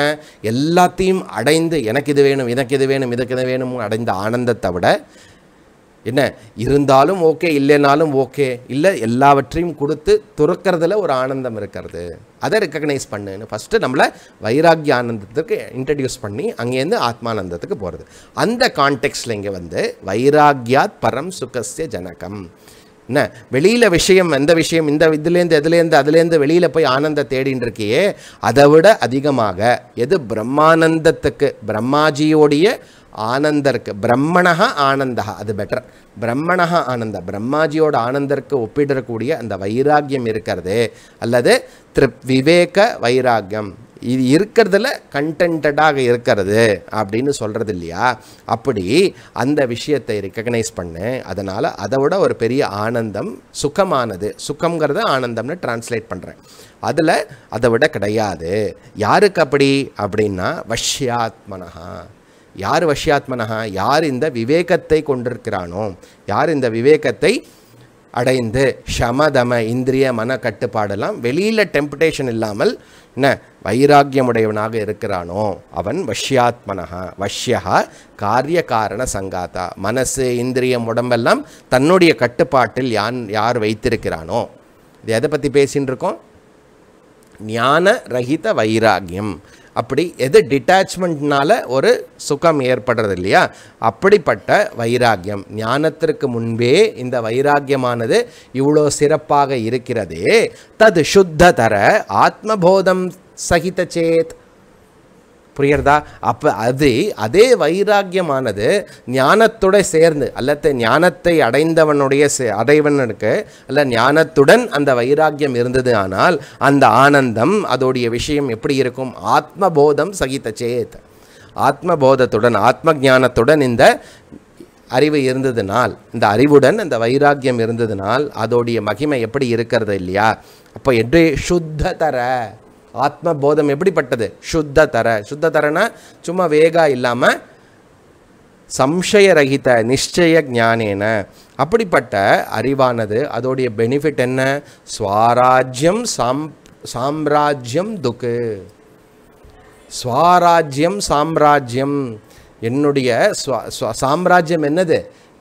Speaker 1: எல்லாத்தையும் அடைந்து எனக்கு இது வேணும் எனக்கு இது வேணும் இதுக்கு இது வேணும் அடைந்த ஆனந்தத்தை விட என்ன இருந்தாலும் ஓகே இல்லைனாலும் ஓகே இல்லை எல்லாவற்றையும் கொடுத்து துறக்கிறதுல ஒரு ஆனந்தம் இருக்கிறது அதை ரெக்கக்னைஸ் பண்ணுன்னு ஃபஸ்ட்டு நம்மளை வைராக்கிய ஆனந்தத்துக்கு இன்ட்ரடியூஸ் பண்ணி அங்கேருந்து ஆத்மானந்தத்துக்கு போகிறது அந்த கான்டெக்ட்ஸில் இங்கே வந்து வைராக்கியாத் பரம் சுகசிய ஜனகம் என்ன வெளியில் விஷயம் எந்த விஷயம் இந்த இதுலேருந்து எதுலேருந்து அதுலேருந்து வெளியில் போய் ஆனந்த தேடின்னு இருக்கியே அதை விட அதிகமாக எது பிரம்மானந்தத்துக்கு பிரம்மாஜியோடைய ஆனந்தருக்கு பிரம்மணா ஆனந்தா அது பெட்டர் பிரம்மணா ஆனந்தம் பிரம்மாஜியோட ஆனந்தருக்கு ஒப்பிடக்கூடிய அந்த வைராக்கியம் இருக்கிறது அல்லது திருப் விவேக வைராக்கியம் இது இருக்கிறதுல கண்டென்டாக இருக்கிறது அப்படின்னு சொல்கிறது இல்லையா அப்படி அந்த விஷயத்தை ரெக்கக்னைஸ் பண்ணு அதனால் அதை விட ஒரு பெரிய ஆனந்தம் சுகமானது சுகங்கிறத ஆனந்தம்னு டிரான்ஸ்லேட் பண்ணுறேன் அதில் அதை விட கிடையாது யாருக்கு அப்படி அப்படின்னா வஷ்யாத்மனஹா யார் வஷ்யாத்மனஹா யார் இந்த விவேகத்தை கொண்டிருக்கிறானோ யார் இந்த விவேகத்தை அடைந்து ஷமதம இந்திரிய மன கட்டுப்பாடெல்லாம் வெளியில் டெம்படேஷன் இல்லாமல் என்ன வைராக்கியமுடையவனாக இருக்கிறானோ அவன் வஷ்யாத்மனஹா வஷ்யா காரிய காரண சங்காத்தா மனசு இந்திரியம் உடம்பெல்லாம் தன்னுடைய கட்டுப்பாட்டில் யான் யார் வைத்திருக்கிறானோ இது எதை பற்றி பேசின்னு இருக்கோம் ஞான ரஹித வைராகியம் அப்படி எது டிட்டாச்மெண்ட்னால ஒரு சுகம் ஏற்படுறது இல்லையா அப்படிப்பட்ட வைராக்கியம் ஞானத்திற்கு முன்பே இந்த வைராக்கியமானது இவ்வளோ சிறப்பாக இருக்கிறதே தது சுத்ததர ஆத்மபோதம் சகித சேத் புரியறதா அப்போ அது அதே வைராக்கியமானது ஞானத்தோட சேர்ந்து அல்லது ஞானத்தை அடைந்தவனுடைய அடைவனுக்கு அல்ல ஞானத்துடன் அந்த வைராக்கியம் இருந்தது ஆனால் அந்த ஆனந்தம் அதோடைய விஷயம் எப்படி இருக்கும் ஆத்மபோதம் சகித்த சேத் ஆத்மபோதத்துடன் ஆத்ம ஜானத்துடன் இந்த அறிவு இருந்ததுனால் இந்த அறிவுடன் அந்த வைராக்கியம் இருந்ததுனால் அதோடைய மகிமை எப்படி இருக்கிறது இல்லையா அப்போ என்று தர ஆத்ம போதம் எப்படிப்பட்டது சுத்த தர சுத்த தரனா சும்மா வேகா இல்லாமல் சம்சயரகித நிச்சய ஞானேன அப்படிப்பட்ட அறிவானது அதோடைய பெனிஃபிட் என்ன ஸ்வாராஜ்யம் சாம் சாம்ராஜ்யம் துக்கு ஸ்வாராஜ்யம் சாம்ராஜ்யம் என்னுடைய சாம்ராஜ்யம் என்னது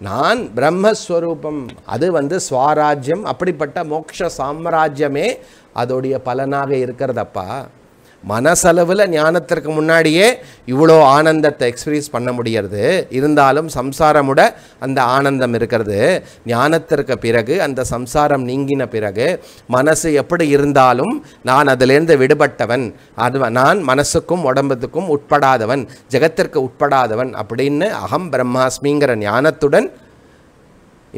Speaker 1: நான் பிரம்மஸ்வரூபம் அது வந்து ஸ்வாராஜ்யம் அப்படிப்பட்ட மோக்ஷ சாம்ராஜ்யமே அதோடைய பலனாக இருக்கிறதப்பா மனசளவில் ஞானத்திற்கு முன்னாடியே இவ்வளோ ஆனந்தத்தை எக்ஸ்பீரியன்ஸ் பண்ண முடியறது இருந்தாலும் சம்சாரமுட அந்த ஆனந்தம் இருக்கிறது ஞானத்திற்கு பிறகு அந்த சம்சாரம் நீங்கின பிறகு மனசு எப்படி இருந்தாலும் நான் அதிலேருந்து விடுபட்டவன் அது நான் மனசுக்கும் உடம்புக்கும் உட்படாதவன் ஜெகத்திற்கு உட்படாதவன் அப்படின்னு அகம் பிரம்மாஸ்மிங்கிற ஞானத்துடன்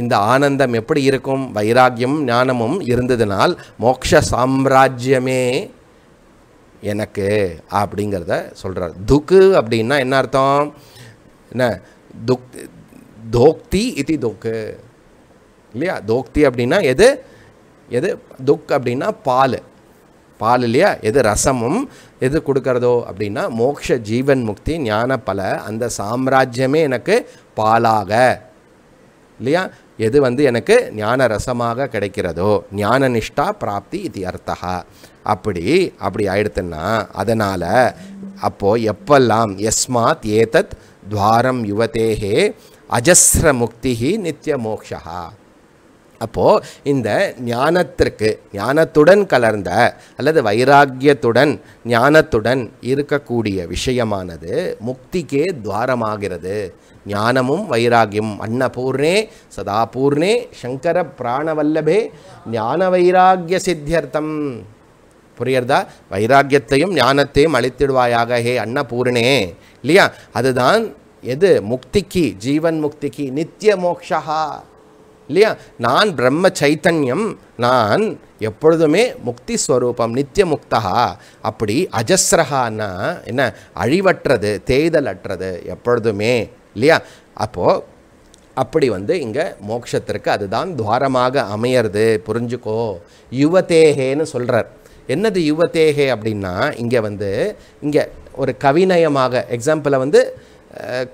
Speaker 1: இந்த ஆனந்தம் எப்படி இருக்கும் வைராக்கியம் ஞானமும் இருந்ததுனால் மோக்ஷ சாம்ராஜ்யமே எனக்கு அப்படிங்கிறத சொல்கிறார் துக்கு அப்படின்னா என்ன அர்த்தம் என்ன துக் தோக்தி இத்தி தோக்கு இல்லையா தோக்தி அப்படின்னா எது எது துக் அப்படின்னா பால் பால் இல்லையா எது ரசமும் எது கொடுக்கறதோ அப்படின்னா மோக்ஷ ஜீவன் முக்தி ஞான பல அந்த சாம்ராஜ்யமே எனக்கு பாலாக இல்லையா எது வந்து எனக்கு ஞான ரசமாக கிடைக்கிறதோ ஞான நிஷ்டா பிராப்தி இது அர்த்தா அப்படி அப்படி ஆயிடுத்துன்னா அதனால் அப்போது எப்பெல்லாம் எஸ்மாத் ஏதத் துவாரம் யுவதேகே அஜஸ்ர முக்தி நித்திய மோக்ஷா அப்போது இந்த ஞானத்திற்கு ஞானத்துடன் கலர்ந்த அல்லது வைராக்கியத்துடன் ஞானத்துடன் இருக்கக்கூடிய விஷயமானது முக்திக்கே துவாரமாகிறது ஞானமும் வைராகியம் அன்னபூர்ணே சதாபூர்ணே சங்கர பிராணவல்லபே ஞான வைராகிய சித்தியர்த்தம் புரியறதா வைராக்கியத்தையும் ஞானத்தையும் அழித்திடுவாயாக ஹே அன்னபூர்ணே இல்லையா அதுதான் எது முக்திக்கு ஜீவன் முக்திக்கு நித்திய மோக்ஷா இல்லையா நான் பிரம்ம சைத்தன்யம் நான் எப்பொழுதுமே முக்தி ஸ்வரூபம் நித்திய முக்தா அப்படி அஜஸ்ரஹான்னா என்ன அழிவற்றது தேய்தல் அற்றது எப்பொழுதுமே இல்லையா அப்போது அப்படி வந்து இங்கே மோட்சத்திற்கு அதுதான் துவாரமாக அமையிறது புரிஞ்சுக்கோ யுவதேகேன்னு சொல்கிறார் என்னது யுவதேகே அப்படின்னா இங்கே வந்து இங்கே ஒரு கவிநயமாக எக்ஸாம்பிளை வந்து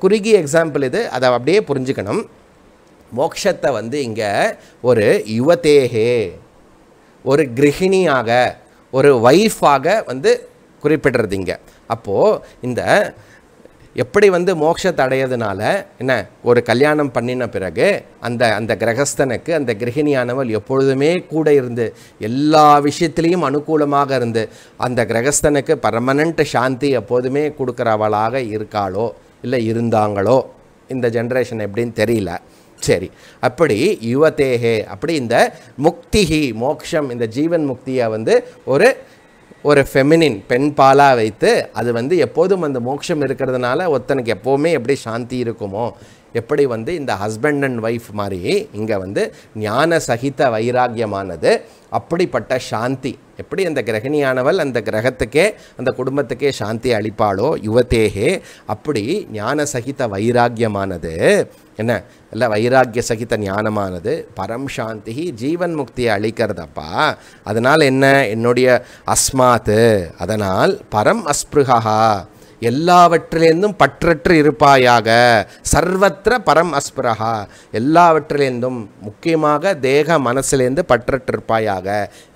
Speaker 1: குறுகிய எக்ஸாம்பிள் இது அதை அப்படியே புரிஞ்சுக்கணும் மோக்ஷத்தை வந்து இங்கே ஒரு யுவதேகே ஒரு கிரகிணியாக ஒரு ஒய்ஃபாக வந்து குறிப்பிடுறது இங்கே அப்போது இந்த எப்படி வந்து மோட்சத்தை அடையிறதுனால என்ன ஒரு கல்யாணம் பண்ணின பிறகு அந்த அந்த கிரகஸ்தனுக்கு அந்த கிரகிணியானவள் எப்பொழுதுமே கூட இருந்து எல்லா விஷயத்திலையும் அனுகூலமாக இருந்து அந்த கிரகஸ்தனுக்கு பர்மனண்ட் சாந்தி எப்போதுமே கொடுக்குறவளாக இருக்காளோ இல்லை இருந்தாங்களோ இந்த ஜென்ரேஷன் எப்படின்னு தெரியல சரி அப்படி யுவதேகே அப்படி இந்த முக்திஹி மோக்ஷம் இந்த ஜீவன் முக்தியை வந்து ஒரு ஒரு ஃபெமினின் பெண் பாலாக வைத்து அது வந்து எப்போதும் அந்த மோட்சம் இருக்கிறதுனால ஒருத்தனுக்கு எப்போவுமே எப்படி சாந்தி இருக்குமோ எப்படி வந்து இந்த ஹஸ்பண்ட் அண்ட் ஒய்ஃப் மாதிரி இங்கே வந்து ஞான சகித வைராக்கியமானது அப்படிப்பட்ட சாந்தி எப்படி அந்த கிரகிணியானவள் அந்த கிரகத்துக்கே அந்த குடும்பத்துக்கே சாந்தி அளிப்பாளோ யுவத்தேகே அப்படி ஞான சகித வைராக்கியமானது என்ன இல்லை வைராக்கிய சகித ஞானமானது பரம் சாந்தி ஜீவன் முக்தியை அளிக்கிறதப்பா அதனால் என்ன என்னுடைய அஸ்மாத்து அதனால் பரம் அஸ்பிருகா எல்லாவற்றிலேருந்தும் பற்றற்று இருப்பாயாக சர்வத்திர பரம் அஸ்பிரகா எல்லாவற்றிலேருந்தும் முக்கியமாக தேக மனசுலேருந்து பற்றற்று இருப்பாயாக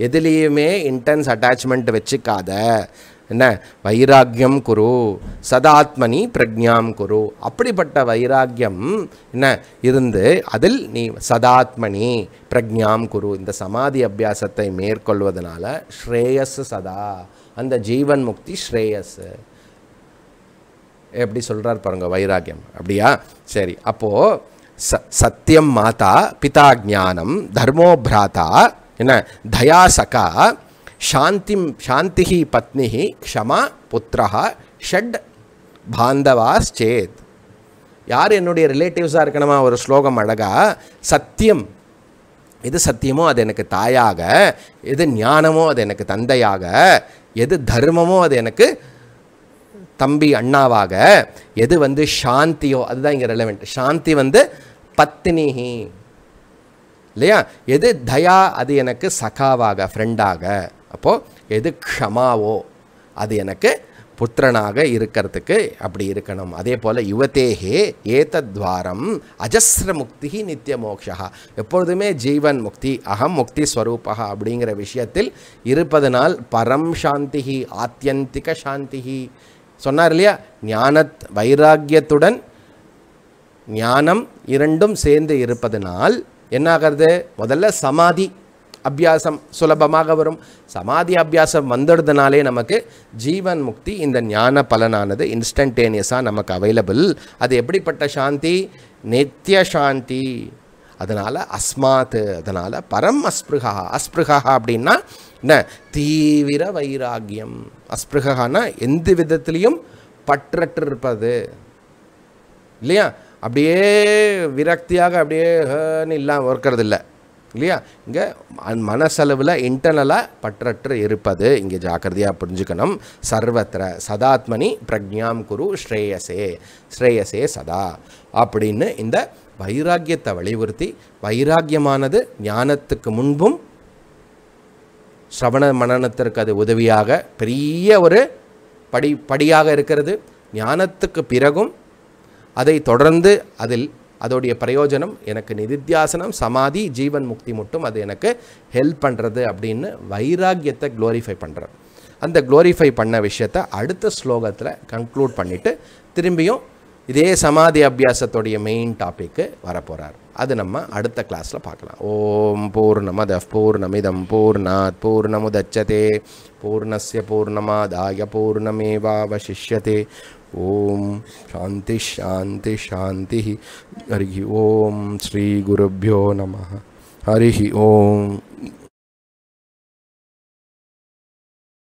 Speaker 1: எதுலேயுமே இன்டென்ஸ் அட்டாச்மெண்ட் வச்சுக்காத என்ன வைராக்கியம் குரு சதாத்மனி பிரக்ஞாம் குரு அப்படிப்பட்ட வைராக்கியம் என்ன இருந்து அதில் நீ சதாத்மனி பிரக்ஞாம் குரு இந்த சமாதி அபியாசத்தை மேற்கொள்வதனால ஸ்ரேயஸ் சதா அந்த ஜீவன் முக்தி ஸ்ரேயஸ் எப்படி சொல்கிறார் பாருங்க வைராக்கியம் அப்படியா சரி அப்போது ச சத்தியம் மாதா பிதா ஜானம் தர்மோ பிராத்தா என்ன தயா சகா சாந்தி சாந்தி பத்னி க்ஷமா புத்திரா ஷட் பாந்தவாஸ் சேத் யார் என்னுடைய ரிலேட்டிவ்ஸாக இருக்கணுமா ஒரு ஸ்லோகம் அழகா சத்தியம் எது சத்தியமோ அது எனக்கு தாயாக எது ஞானமோ அது எனக்கு தந்தையாக எது தர்மமோ அது எனக்கு தம்பி அண்ணாவாக எது வந்து சாந்தியோ அதுதான் இங்கே ரெலவெண்ட் சாந்தி வந்து பத்தினிஹி இல்லையா எது தயா அது எனக்கு சகாவாக ஃப்ரெண்டாக அப்போது எது க்ஷமாவோ அது எனக்கு புத்திரனாக இருக்கிறதுக்கு அப்படி இருக்கணும் அதே போல் யுவத்தேகே ஏதத்வாரம் அஜஸ்ர முக்தி நித்திய மோக்ஷா எப்பொழுதுமே ஜீவன் முக்தி அகம் முக்தி ஸ்வரூபா அப்படிங்கிற விஷயத்தில் இருப்பதனால் பரம் சாந்தி ஆத்தியந்திக சாந்தி சொன்னார் இல்லையா ஞான வைராக்கியத்துடன் ஞானம் இரண்டும் சேர்ந்து இருப்பதனால் என்னாகிறது முதல்ல சமாதி அபியாசம் சுலபமாக வரும் சமாதி அபியாசம் வந்துடுறதுனாலே நமக்கு ஜீவன் முக்தி இந்த ஞான பலனானது இன்ஸ்டன்டேனியஸாக நமக்கு அவைலபிள் அது எப்படிப்பட்ட சாந்தி நித்திய சாந்தி அதனால் அஸ்மாத் அதனால் பரம் அஸ்பிருகா அஸ்பிருகா அப்படின்னா என்ன தீவிர வைராகியம் அஸ்பிருகானா எந்த விதத்துலேயும் பற்றற்று இருப்பது இல்லையா அப்படியே விரக்தியாக அப்படியே இல்லாமல் இருக்கிறது இல்லை இல்லையா இங்கே மனசளவில் இன்டர்னலாக பற்றற்று இருப்பது இங்கே ஜாக்கிரதையாக புரிஞ்சுக்கணும் சர்வத்திர சதாத்மனி பிரக்ஞாம் குரு ஸ்ரேயசே ஸ்ரேயசே சதா அப்படின்னு இந்த வைராக்கியத்தை வலியுறுத்தி வைராக்கியமானது ஞானத்துக்கு முன்பும் சிரவண மனநத்திற்கு அது உதவியாக பெரிய ஒரு படி படியாக இருக்கிறது ஞானத்துக்கு பிறகும் அதை தொடர்ந்து அதில் அதோடைய பிரயோஜனம் எனக்கு நிதித்தியாசனம் சமாதி ஜீவன் முக்தி மட்டும் அது எனக்கு ஹெல்ப் பண்ணுறது அப்படின்னு வைராக்கியத்தை க்ளோரிஃபை பண்ணுறேன் அந்த க்ளோரிஃபை பண்ண விஷயத்தை அடுத்த ஸ்லோகத்தில் கன்க்ளூட் பண்ணிவிட்டு திரும்பியும் இதே சமாதி அபியாசத்துடைய மெயின் டாபிக்கு வரப்போகிறார் அது நம்ம அடுத்த கிளாஸில் பார்க்கலாம் ஓம் பூர்ணமத பூர்ணமிதம் பூர்ணாத் பூர்ணமுதச்சதே பூர்ணஸ்ய பூர்ணமாதாய பூர்ணமேவாவசிஷ்யதே ஓம் சாந்தி ஷாந்தி ஷாந்தி ஹரி ஓம் ஸ்ரீ குருப்பியோ நம ஹரி ஓம்